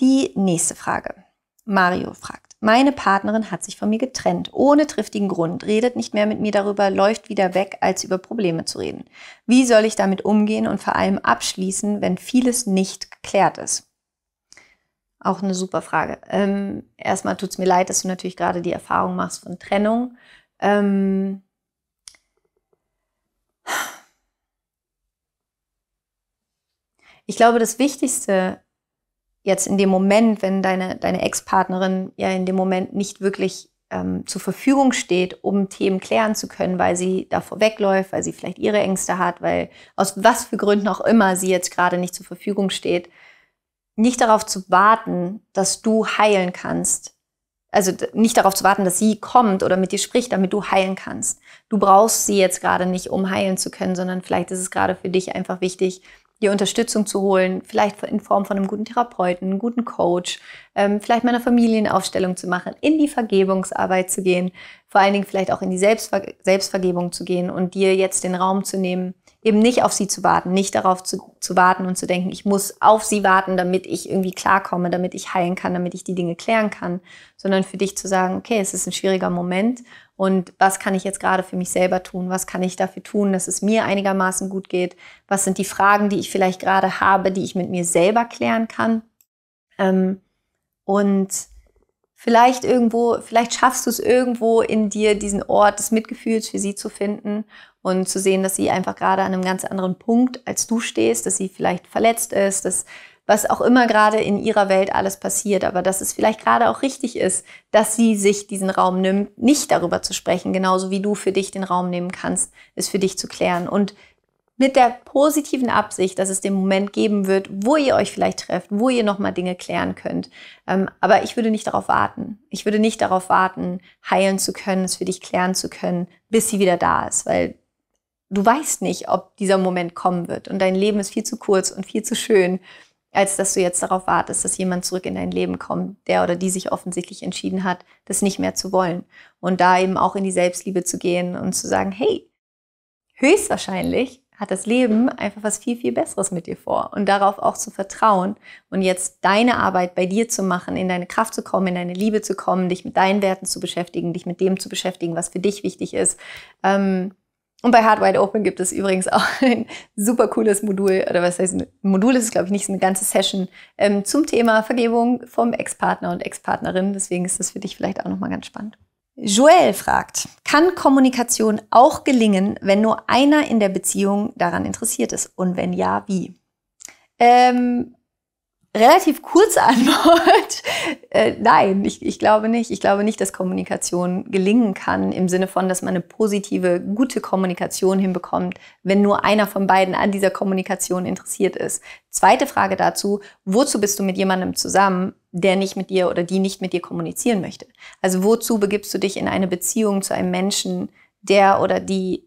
Die nächste Frage. Mario fragt, meine Partnerin hat sich von mir getrennt, ohne triftigen Grund, redet nicht mehr mit mir darüber, läuft wieder weg, als über Probleme zu reden. Wie soll ich damit umgehen und vor allem abschließen, wenn vieles nicht geklärt ist? Auch eine super Frage. Ähm, erstmal tut es mir leid, dass du natürlich gerade die Erfahrung machst von Trennung. Ähm, ich glaube, das Wichtigste jetzt in dem Moment, wenn deine, deine Ex-Partnerin ja in dem Moment nicht wirklich ähm, zur Verfügung steht, um Themen klären zu können, weil sie davor wegläuft, weil sie vielleicht ihre Ängste hat, weil aus was für Gründen auch immer sie jetzt gerade nicht zur Verfügung steht, nicht darauf zu warten, dass du heilen kannst. Also nicht darauf zu warten, dass sie kommt oder mit dir spricht, damit du heilen kannst. Du brauchst sie jetzt gerade nicht, um heilen zu können, sondern vielleicht ist es gerade für dich einfach wichtig, dir Unterstützung zu holen, vielleicht in Form von einem guten Therapeuten, einem guten Coach, ähm, vielleicht mal Familienaufstellung zu machen, in die Vergebungsarbeit zu gehen, vor allen Dingen vielleicht auch in die Selbstver Selbstvergebung zu gehen und dir jetzt den Raum zu nehmen, eben nicht auf sie zu warten, nicht darauf zu, zu warten und zu denken, ich muss auf sie warten, damit ich irgendwie klarkomme, damit ich heilen kann, damit ich die Dinge klären kann, sondern für dich zu sagen, okay, es ist ein schwieriger Moment und was kann ich jetzt gerade für mich selber tun? Was kann ich dafür tun, dass es mir einigermaßen gut geht? Was sind die Fragen, die ich vielleicht gerade habe, die ich mit mir selber klären kann? Ähm, und vielleicht irgendwo, vielleicht schaffst du es irgendwo in dir, diesen Ort des Mitgefühls für sie zu finden und zu sehen, dass sie einfach gerade an einem ganz anderen Punkt als du stehst, dass sie vielleicht verletzt ist, dass was auch immer gerade in ihrer Welt alles passiert, aber dass es vielleicht gerade auch richtig ist, dass sie sich diesen Raum nimmt, nicht darüber zu sprechen, genauso wie du für dich den Raum nehmen kannst, es für dich zu klären. Und mit der positiven Absicht, dass es den Moment geben wird, wo ihr euch vielleicht trefft, wo ihr nochmal Dinge klären könnt. Ähm, aber ich würde nicht darauf warten. Ich würde nicht darauf warten, heilen zu können, es für dich klären zu können, bis sie wieder da ist, weil du weißt nicht, ob dieser Moment kommen wird. Und dein Leben ist viel zu kurz und viel zu schön, als dass du jetzt darauf wartest, dass jemand zurück in dein Leben kommt, der oder die sich offensichtlich entschieden hat, das nicht mehr zu wollen. Und da eben auch in die Selbstliebe zu gehen und zu sagen, hey, höchstwahrscheinlich hat das Leben einfach was viel, viel Besseres mit dir vor. Und darauf auch zu vertrauen und jetzt deine Arbeit bei dir zu machen, in deine Kraft zu kommen, in deine Liebe zu kommen, dich mit deinen Werten zu beschäftigen, dich mit dem zu beschäftigen, was für dich wichtig ist. Ähm, und bei Hard Wide Open gibt es übrigens auch ein super cooles Modul, oder was heißt, ein Modul ist es, glaube ich, nicht, so eine ganze Session ähm, zum Thema Vergebung vom Ex-Partner und Ex-Partnerin. Deswegen ist das für dich vielleicht auch nochmal ganz spannend. Joel fragt, kann Kommunikation auch gelingen, wenn nur einer in der Beziehung daran interessiert ist? Und wenn ja, wie? Ähm, relativ kurze Antwort, äh, nein, ich, ich glaube nicht. Ich glaube nicht, dass Kommunikation gelingen kann im Sinne von, dass man eine positive, gute Kommunikation hinbekommt, wenn nur einer von beiden an dieser Kommunikation interessiert ist. Zweite Frage dazu, wozu bist du mit jemandem zusammen, der nicht mit dir oder die nicht mit dir kommunizieren möchte? Also wozu begibst du dich in eine Beziehung zu einem Menschen, der oder die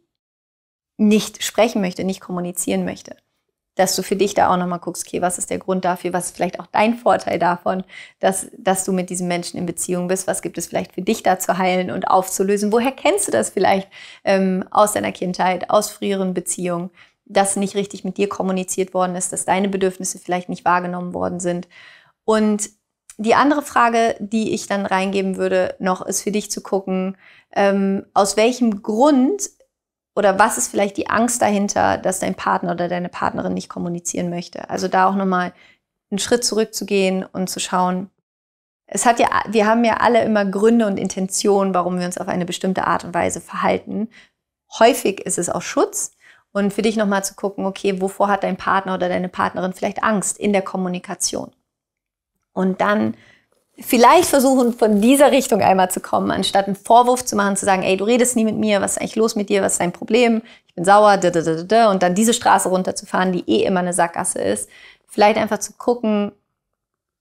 nicht sprechen möchte, nicht kommunizieren möchte? dass du für dich da auch nochmal guckst, okay, was ist der Grund dafür, was ist vielleicht auch dein Vorteil davon, dass, dass du mit diesem Menschen in Beziehung bist, was gibt es vielleicht für dich da zu heilen und aufzulösen, woher kennst du das vielleicht ähm, aus deiner Kindheit, aus früheren Beziehungen, dass nicht richtig mit dir kommuniziert worden ist, dass deine Bedürfnisse vielleicht nicht wahrgenommen worden sind. Und die andere Frage, die ich dann reingeben würde, noch ist für dich zu gucken, ähm, aus welchem Grund oder was ist vielleicht die Angst dahinter, dass dein Partner oder deine Partnerin nicht kommunizieren möchte? Also da auch nochmal einen Schritt zurückzugehen und zu schauen. Es hat ja, wir haben ja alle immer Gründe und Intentionen, warum wir uns auf eine bestimmte Art und Weise verhalten. Häufig ist es auch Schutz, und für dich nochmal zu gucken, okay, wovor hat dein Partner oder deine Partnerin vielleicht Angst in der Kommunikation? Und dann vielleicht versuchen, von dieser Richtung einmal zu kommen, anstatt einen Vorwurf zu machen, zu sagen, ey, du redest nie mit mir, was ist eigentlich los mit dir, was ist dein Problem, ich bin sauer, da, da, da, da, und dann diese Straße runterzufahren, die eh immer eine Sackgasse ist. Vielleicht einfach zu gucken,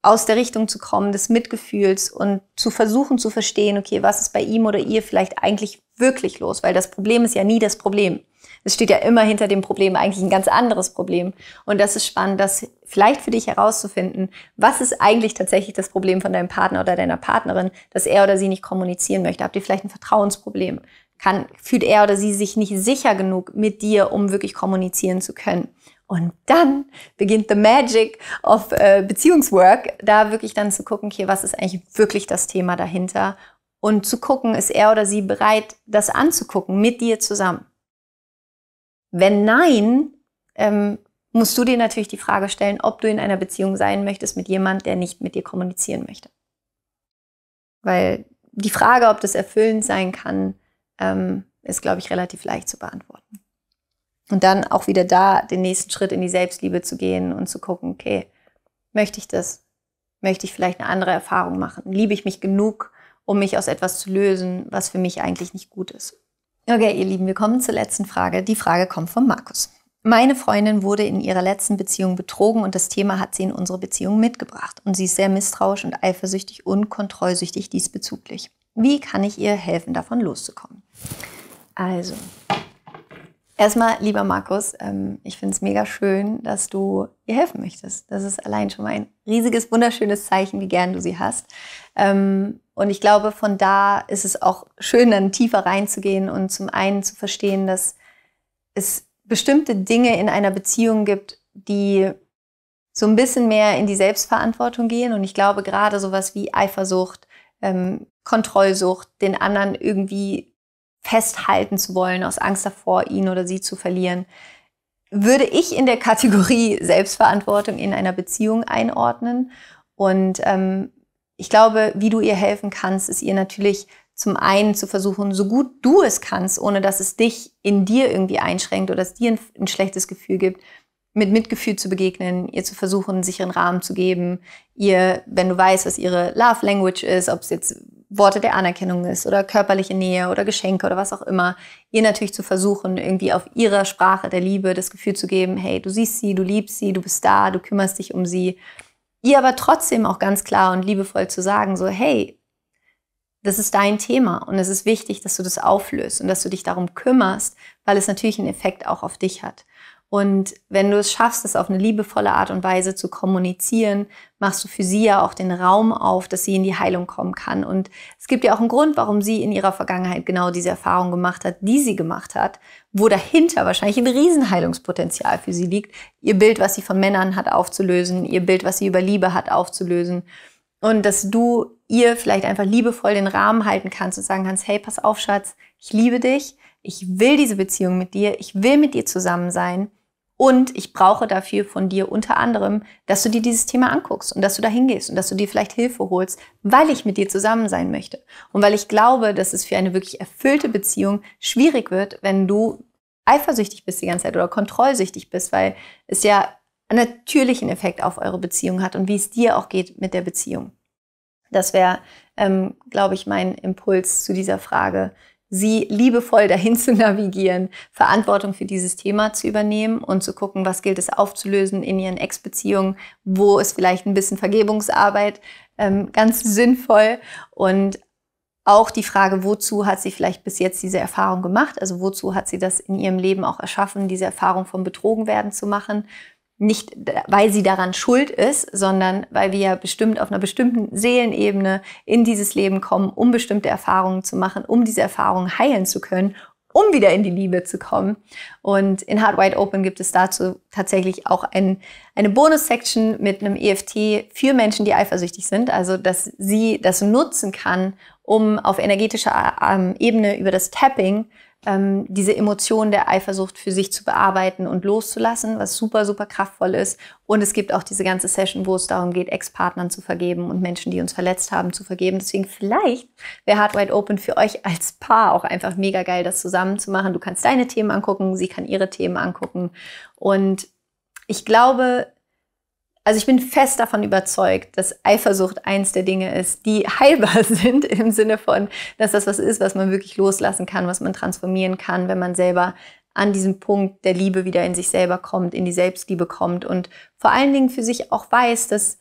aus der Richtung zu kommen, des Mitgefühls und zu versuchen zu verstehen, okay, was ist bei ihm oder ihr vielleicht eigentlich wirklich los, weil das Problem ist ja nie das Problem. Es steht ja immer hinter dem Problem eigentlich ein ganz anderes Problem. Und das ist spannend, das vielleicht für dich herauszufinden, was ist eigentlich tatsächlich das Problem von deinem Partner oder deiner Partnerin, dass er oder sie nicht kommunizieren möchte. Habt ihr vielleicht ein Vertrauensproblem? Kann, fühlt er oder sie sich nicht sicher genug mit dir, um wirklich kommunizieren zu können? Und dann beginnt the magic of äh, Beziehungswork, da wirklich dann zu gucken, okay, was ist eigentlich wirklich das Thema dahinter? Und zu gucken, ist er oder sie bereit, das anzugucken mit dir zusammen. Wenn nein, ähm, musst du dir natürlich die Frage stellen, ob du in einer Beziehung sein möchtest mit jemand, der nicht mit dir kommunizieren möchte. Weil die Frage, ob das erfüllend sein kann, ähm, ist, glaube ich, relativ leicht zu beantworten. Und dann auch wieder da den nächsten Schritt in die Selbstliebe zu gehen und zu gucken, okay, möchte ich das? Möchte ich vielleicht eine andere Erfahrung machen? Liebe ich mich genug, um mich aus etwas zu lösen, was für mich eigentlich nicht gut ist? Okay, ihr Lieben, wir kommen zur letzten Frage. Die Frage kommt von Markus. Meine Freundin wurde in ihrer letzten Beziehung betrogen und das Thema hat sie in unsere Beziehung mitgebracht. Und sie ist sehr misstrauisch und eifersüchtig und kontrollsüchtig diesbezüglich. Wie kann ich ihr helfen, davon loszukommen? Also, Erstmal, lieber Markus, ähm, ich finde es mega schön, dass du ihr helfen möchtest. Das ist allein schon mal ein riesiges, wunderschönes Zeichen, wie gern du sie hast. Ähm, und ich glaube, von da ist es auch schön, dann tiefer reinzugehen und zum einen zu verstehen, dass es bestimmte Dinge in einer Beziehung gibt, die so ein bisschen mehr in die Selbstverantwortung gehen. Und ich glaube, gerade sowas wie Eifersucht, ähm, Kontrollsucht, den anderen irgendwie festhalten zu wollen, aus Angst davor, ihn oder sie zu verlieren, würde ich in der Kategorie Selbstverantwortung in einer Beziehung einordnen. Und ähm, ich glaube, wie du ihr helfen kannst, ist ihr natürlich zum einen zu versuchen, so gut du es kannst, ohne dass es dich in dir irgendwie einschränkt oder es dir ein, ein schlechtes Gefühl gibt, mit Mitgefühl zu begegnen, ihr zu versuchen, einen sicheren Rahmen zu geben, ihr, wenn du weißt, was ihre Love Language ist, ob es jetzt Worte der Anerkennung ist oder körperliche Nähe oder Geschenke oder was auch immer, ihr natürlich zu versuchen, irgendwie auf ihrer Sprache der Liebe das Gefühl zu geben, hey, du siehst sie, du liebst sie, du bist da, du kümmerst dich um sie. Ihr aber trotzdem auch ganz klar und liebevoll zu sagen, so, hey, das ist dein Thema und es ist wichtig, dass du das auflöst und dass du dich darum kümmerst, weil es natürlich einen Effekt auch auf dich hat. Und wenn du es schaffst, es auf eine liebevolle Art und Weise zu kommunizieren, machst du für sie ja auch den Raum auf, dass sie in die Heilung kommen kann. Und es gibt ja auch einen Grund, warum sie in ihrer Vergangenheit genau diese Erfahrung gemacht hat, die sie gemacht hat, wo dahinter wahrscheinlich ein Riesenheilungspotenzial für sie liegt, ihr Bild, was sie von Männern hat, aufzulösen, ihr Bild, was sie über Liebe hat, aufzulösen. Und dass du ihr vielleicht einfach liebevoll den Rahmen halten kannst und sagen kannst, hey, pass auf, Schatz, ich liebe dich, ich will diese Beziehung mit dir, ich will mit dir zusammen sein und ich brauche dafür von dir unter anderem, dass du dir dieses Thema anguckst und dass du da hingehst und dass du dir vielleicht Hilfe holst, weil ich mit dir zusammen sein möchte. Und weil ich glaube, dass es für eine wirklich erfüllte Beziehung schwierig wird, wenn du eifersüchtig bist die ganze Zeit oder kontrollsüchtig bist, weil es ja einen natürlichen Effekt auf eure Beziehung hat und wie es dir auch geht mit der Beziehung. Das wäre, ähm, glaube ich, mein Impuls zu dieser Frage, sie liebevoll dahin zu navigieren, Verantwortung für dieses Thema zu übernehmen und zu gucken, was gilt es aufzulösen in ihren Ex-Beziehungen, wo ist vielleicht ein bisschen Vergebungsarbeit ähm, ganz sinnvoll und auch die Frage, wozu hat sie vielleicht bis jetzt diese Erfahrung gemacht, also wozu hat sie das in ihrem Leben auch erschaffen, diese Erfahrung vom werden zu machen nicht, weil sie daran schuld ist, sondern weil wir bestimmt auf einer bestimmten Seelenebene in dieses Leben kommen, um bestimmte Erfahrungen zu machen, um diese Erfahrungen heilen zu können, um wieder in die Liebe zu kommen. Und in Heart Wide Open gibt es dazu tatsächlich auch ein, eine Bonus-Section mit einem EFT für Menschen, die eifersüchtig sind, also dass sie das nutzen kann, um auf energetischer ähm, Ebene über das Tapping ähm, diese Emotion der Eifersucht für sich zu bearbeiten und loszulassen, was super, super kraftvoll ist. Und es gibt auch diese ganze Session, wo es darum geht, Ex-Partnern zu vergeben und Menschen, die uns verletzt haben, zu vergeben. Deswegen vielleicht wäre Hard Open für euch als Paar auch einfach mega geil, das zusammen zu machen. Du kannst deine Themen angucken, sie kann ihre Themen angucken. Und ich glaube, also ich bin fest davon überzeugt, dass Eifersucht eins der Dinge ist, die heilbar sind im Sinne von, dass das was ist, was man wirklich loslassen kann, was man transformieren kann, wenn man selber an diesem Punkt der Liebe wieder in sich selber kommt, in die Selbstliebe kommt und vor allen Dingen für sich auch weiß, dass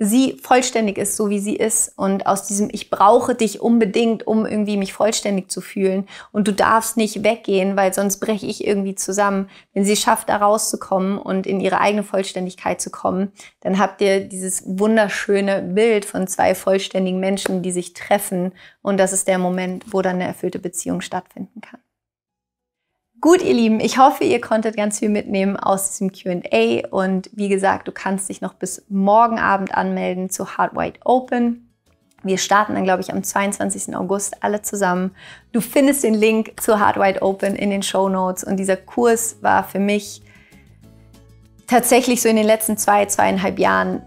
sie vollständig ist, so wie sie ist. Und aus diesem Ich brauche dich unbedingt, um irgendwie mich vollständig zu fühlen. Und du darfst nicht weggehen, weil sonst breche ich irgendwie zusammen. Wenn sie es schafft, da rauszukommen und in ihre eigene Vollständigkeit zu kommen, dann habt ihr dieses wunderschöne Bild von zwei vollständigen Menschen, die sich treffen. Und das ist der Moment, wo dann eine erfüllte Beziehung stattfinden kann. Gut, ihr Lieben, ich hoffe, ihr konntet ganz viel mitnehmen aus diesem QA. Und wie gesagt, du kannst dich noch bis morgen Abend anmelden zu Hard White Open. Wir starten dann, glaube ich, am 22. August alle zusammen. Du findest den Link zu Hard White Open in den Show Notes. Und dieser Kurs war für mich tatsächlich so in den letzten zwei, zweieinhalb Jahren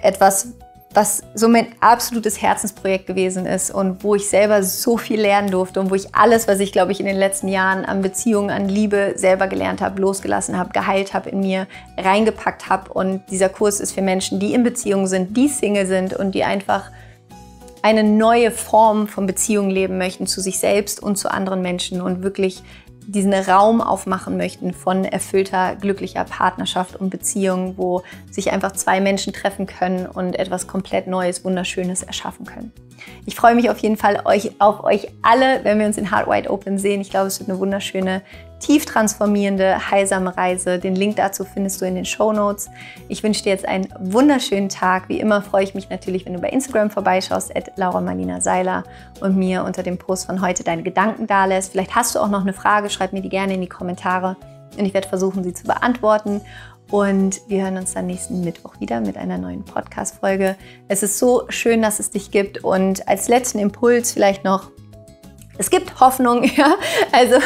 etwas, was so mein absolutes Herzensprojekt gewesen ist und wo ich selber so viel lernen durfte und wo ich alles, was ich, glaube ich, in den letzten Jahren an Beziehungen, an Liebe selber gelernt habe, losgelassen habe, geheilt habe, in mir reingepackt habe. Und dieser Kurs ist für Menschen, die in Beziehungen sind, die Single sind und die einfach eine neue Form von Beziehung leben möchten zu sich selbst und zu anderen Menschen und wirklich diesen Raum aufmachen möchten von erfüllter, glücklicher Partnerschaft und Beziehung, wo sich einfach zwei Menschen treffen können und etwas komplett Neues, Wunderschönes erschaffen können. Ich freue mich auf jeden Fall euch, auf euch alle, wenn wir uns in Heart Wide Open sehen. Ich glaube, es wird eine wunderschöne tief transformierende, heilsame Reise. Den Link dazu findest du in den Show Notes. Ich wünsche dir jetzt einen wunderschönen Tag. Wie immer freue ich mich natürlich, wenn du bei Instagram vorbeischaust, at Seiler und mir unter dem Post von heute deine Gedanken dalässt. Vielleicht hast du auch noch eine Frage, schreib mir die gerne in die Kommentare und ich werde versuchen, sie zu beantworten. Und wir hören uns dann nächsten Mittwoch wieder mit einer neuen Podcast-Folge. Es ist so schön, dass es dich gibt. Und als letzten Impuls vielleicht noch, es gibt Hoffnung. Ja? Also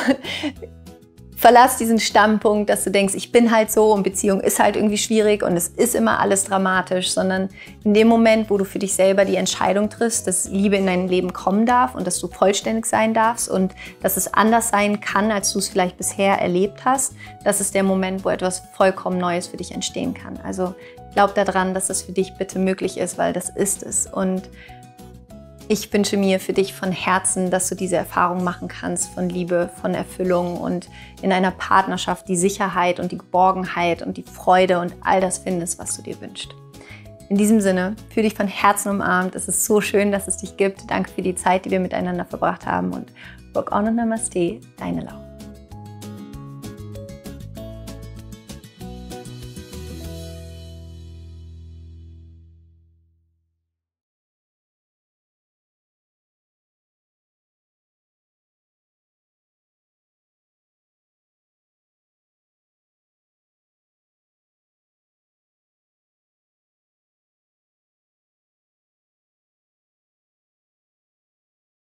Verlass diesen Stammpunkt, dass du denkst, ich bin halt so und Beziehung ist halt irgendwie schwierig und es ist immer alles dramatisch, sondern in dem Moment, wo du für dich selber die Entscheidung triffst, dass Liebe in dein Leben kommen darf und dass du vollständig sein darfst und dass es anders sein kann, als du es vielleicht bisher erlebt hast, das ist der Moment, wo etwas vollkommen Neues für dich entstehen kann. Also glaub daran, dass das für dich bitte möglich ist, weil das ist es. Und ich wünsche mir für dich von Herzen, dass du diese Erfahrung machen kannst von Liebe, von Erfüllung und in einer Partnerschaft die Sicherheit und die Geborgenheit und die Freude und all das findest, was du dir wünschst. In diesem Sinne, fühle dich von Herzen umarmt. Es ist so schön, dass es dich gibt. Danke für die Zeit, die wir miteinander verbracht haben und rock on und Namaste, deine Laura.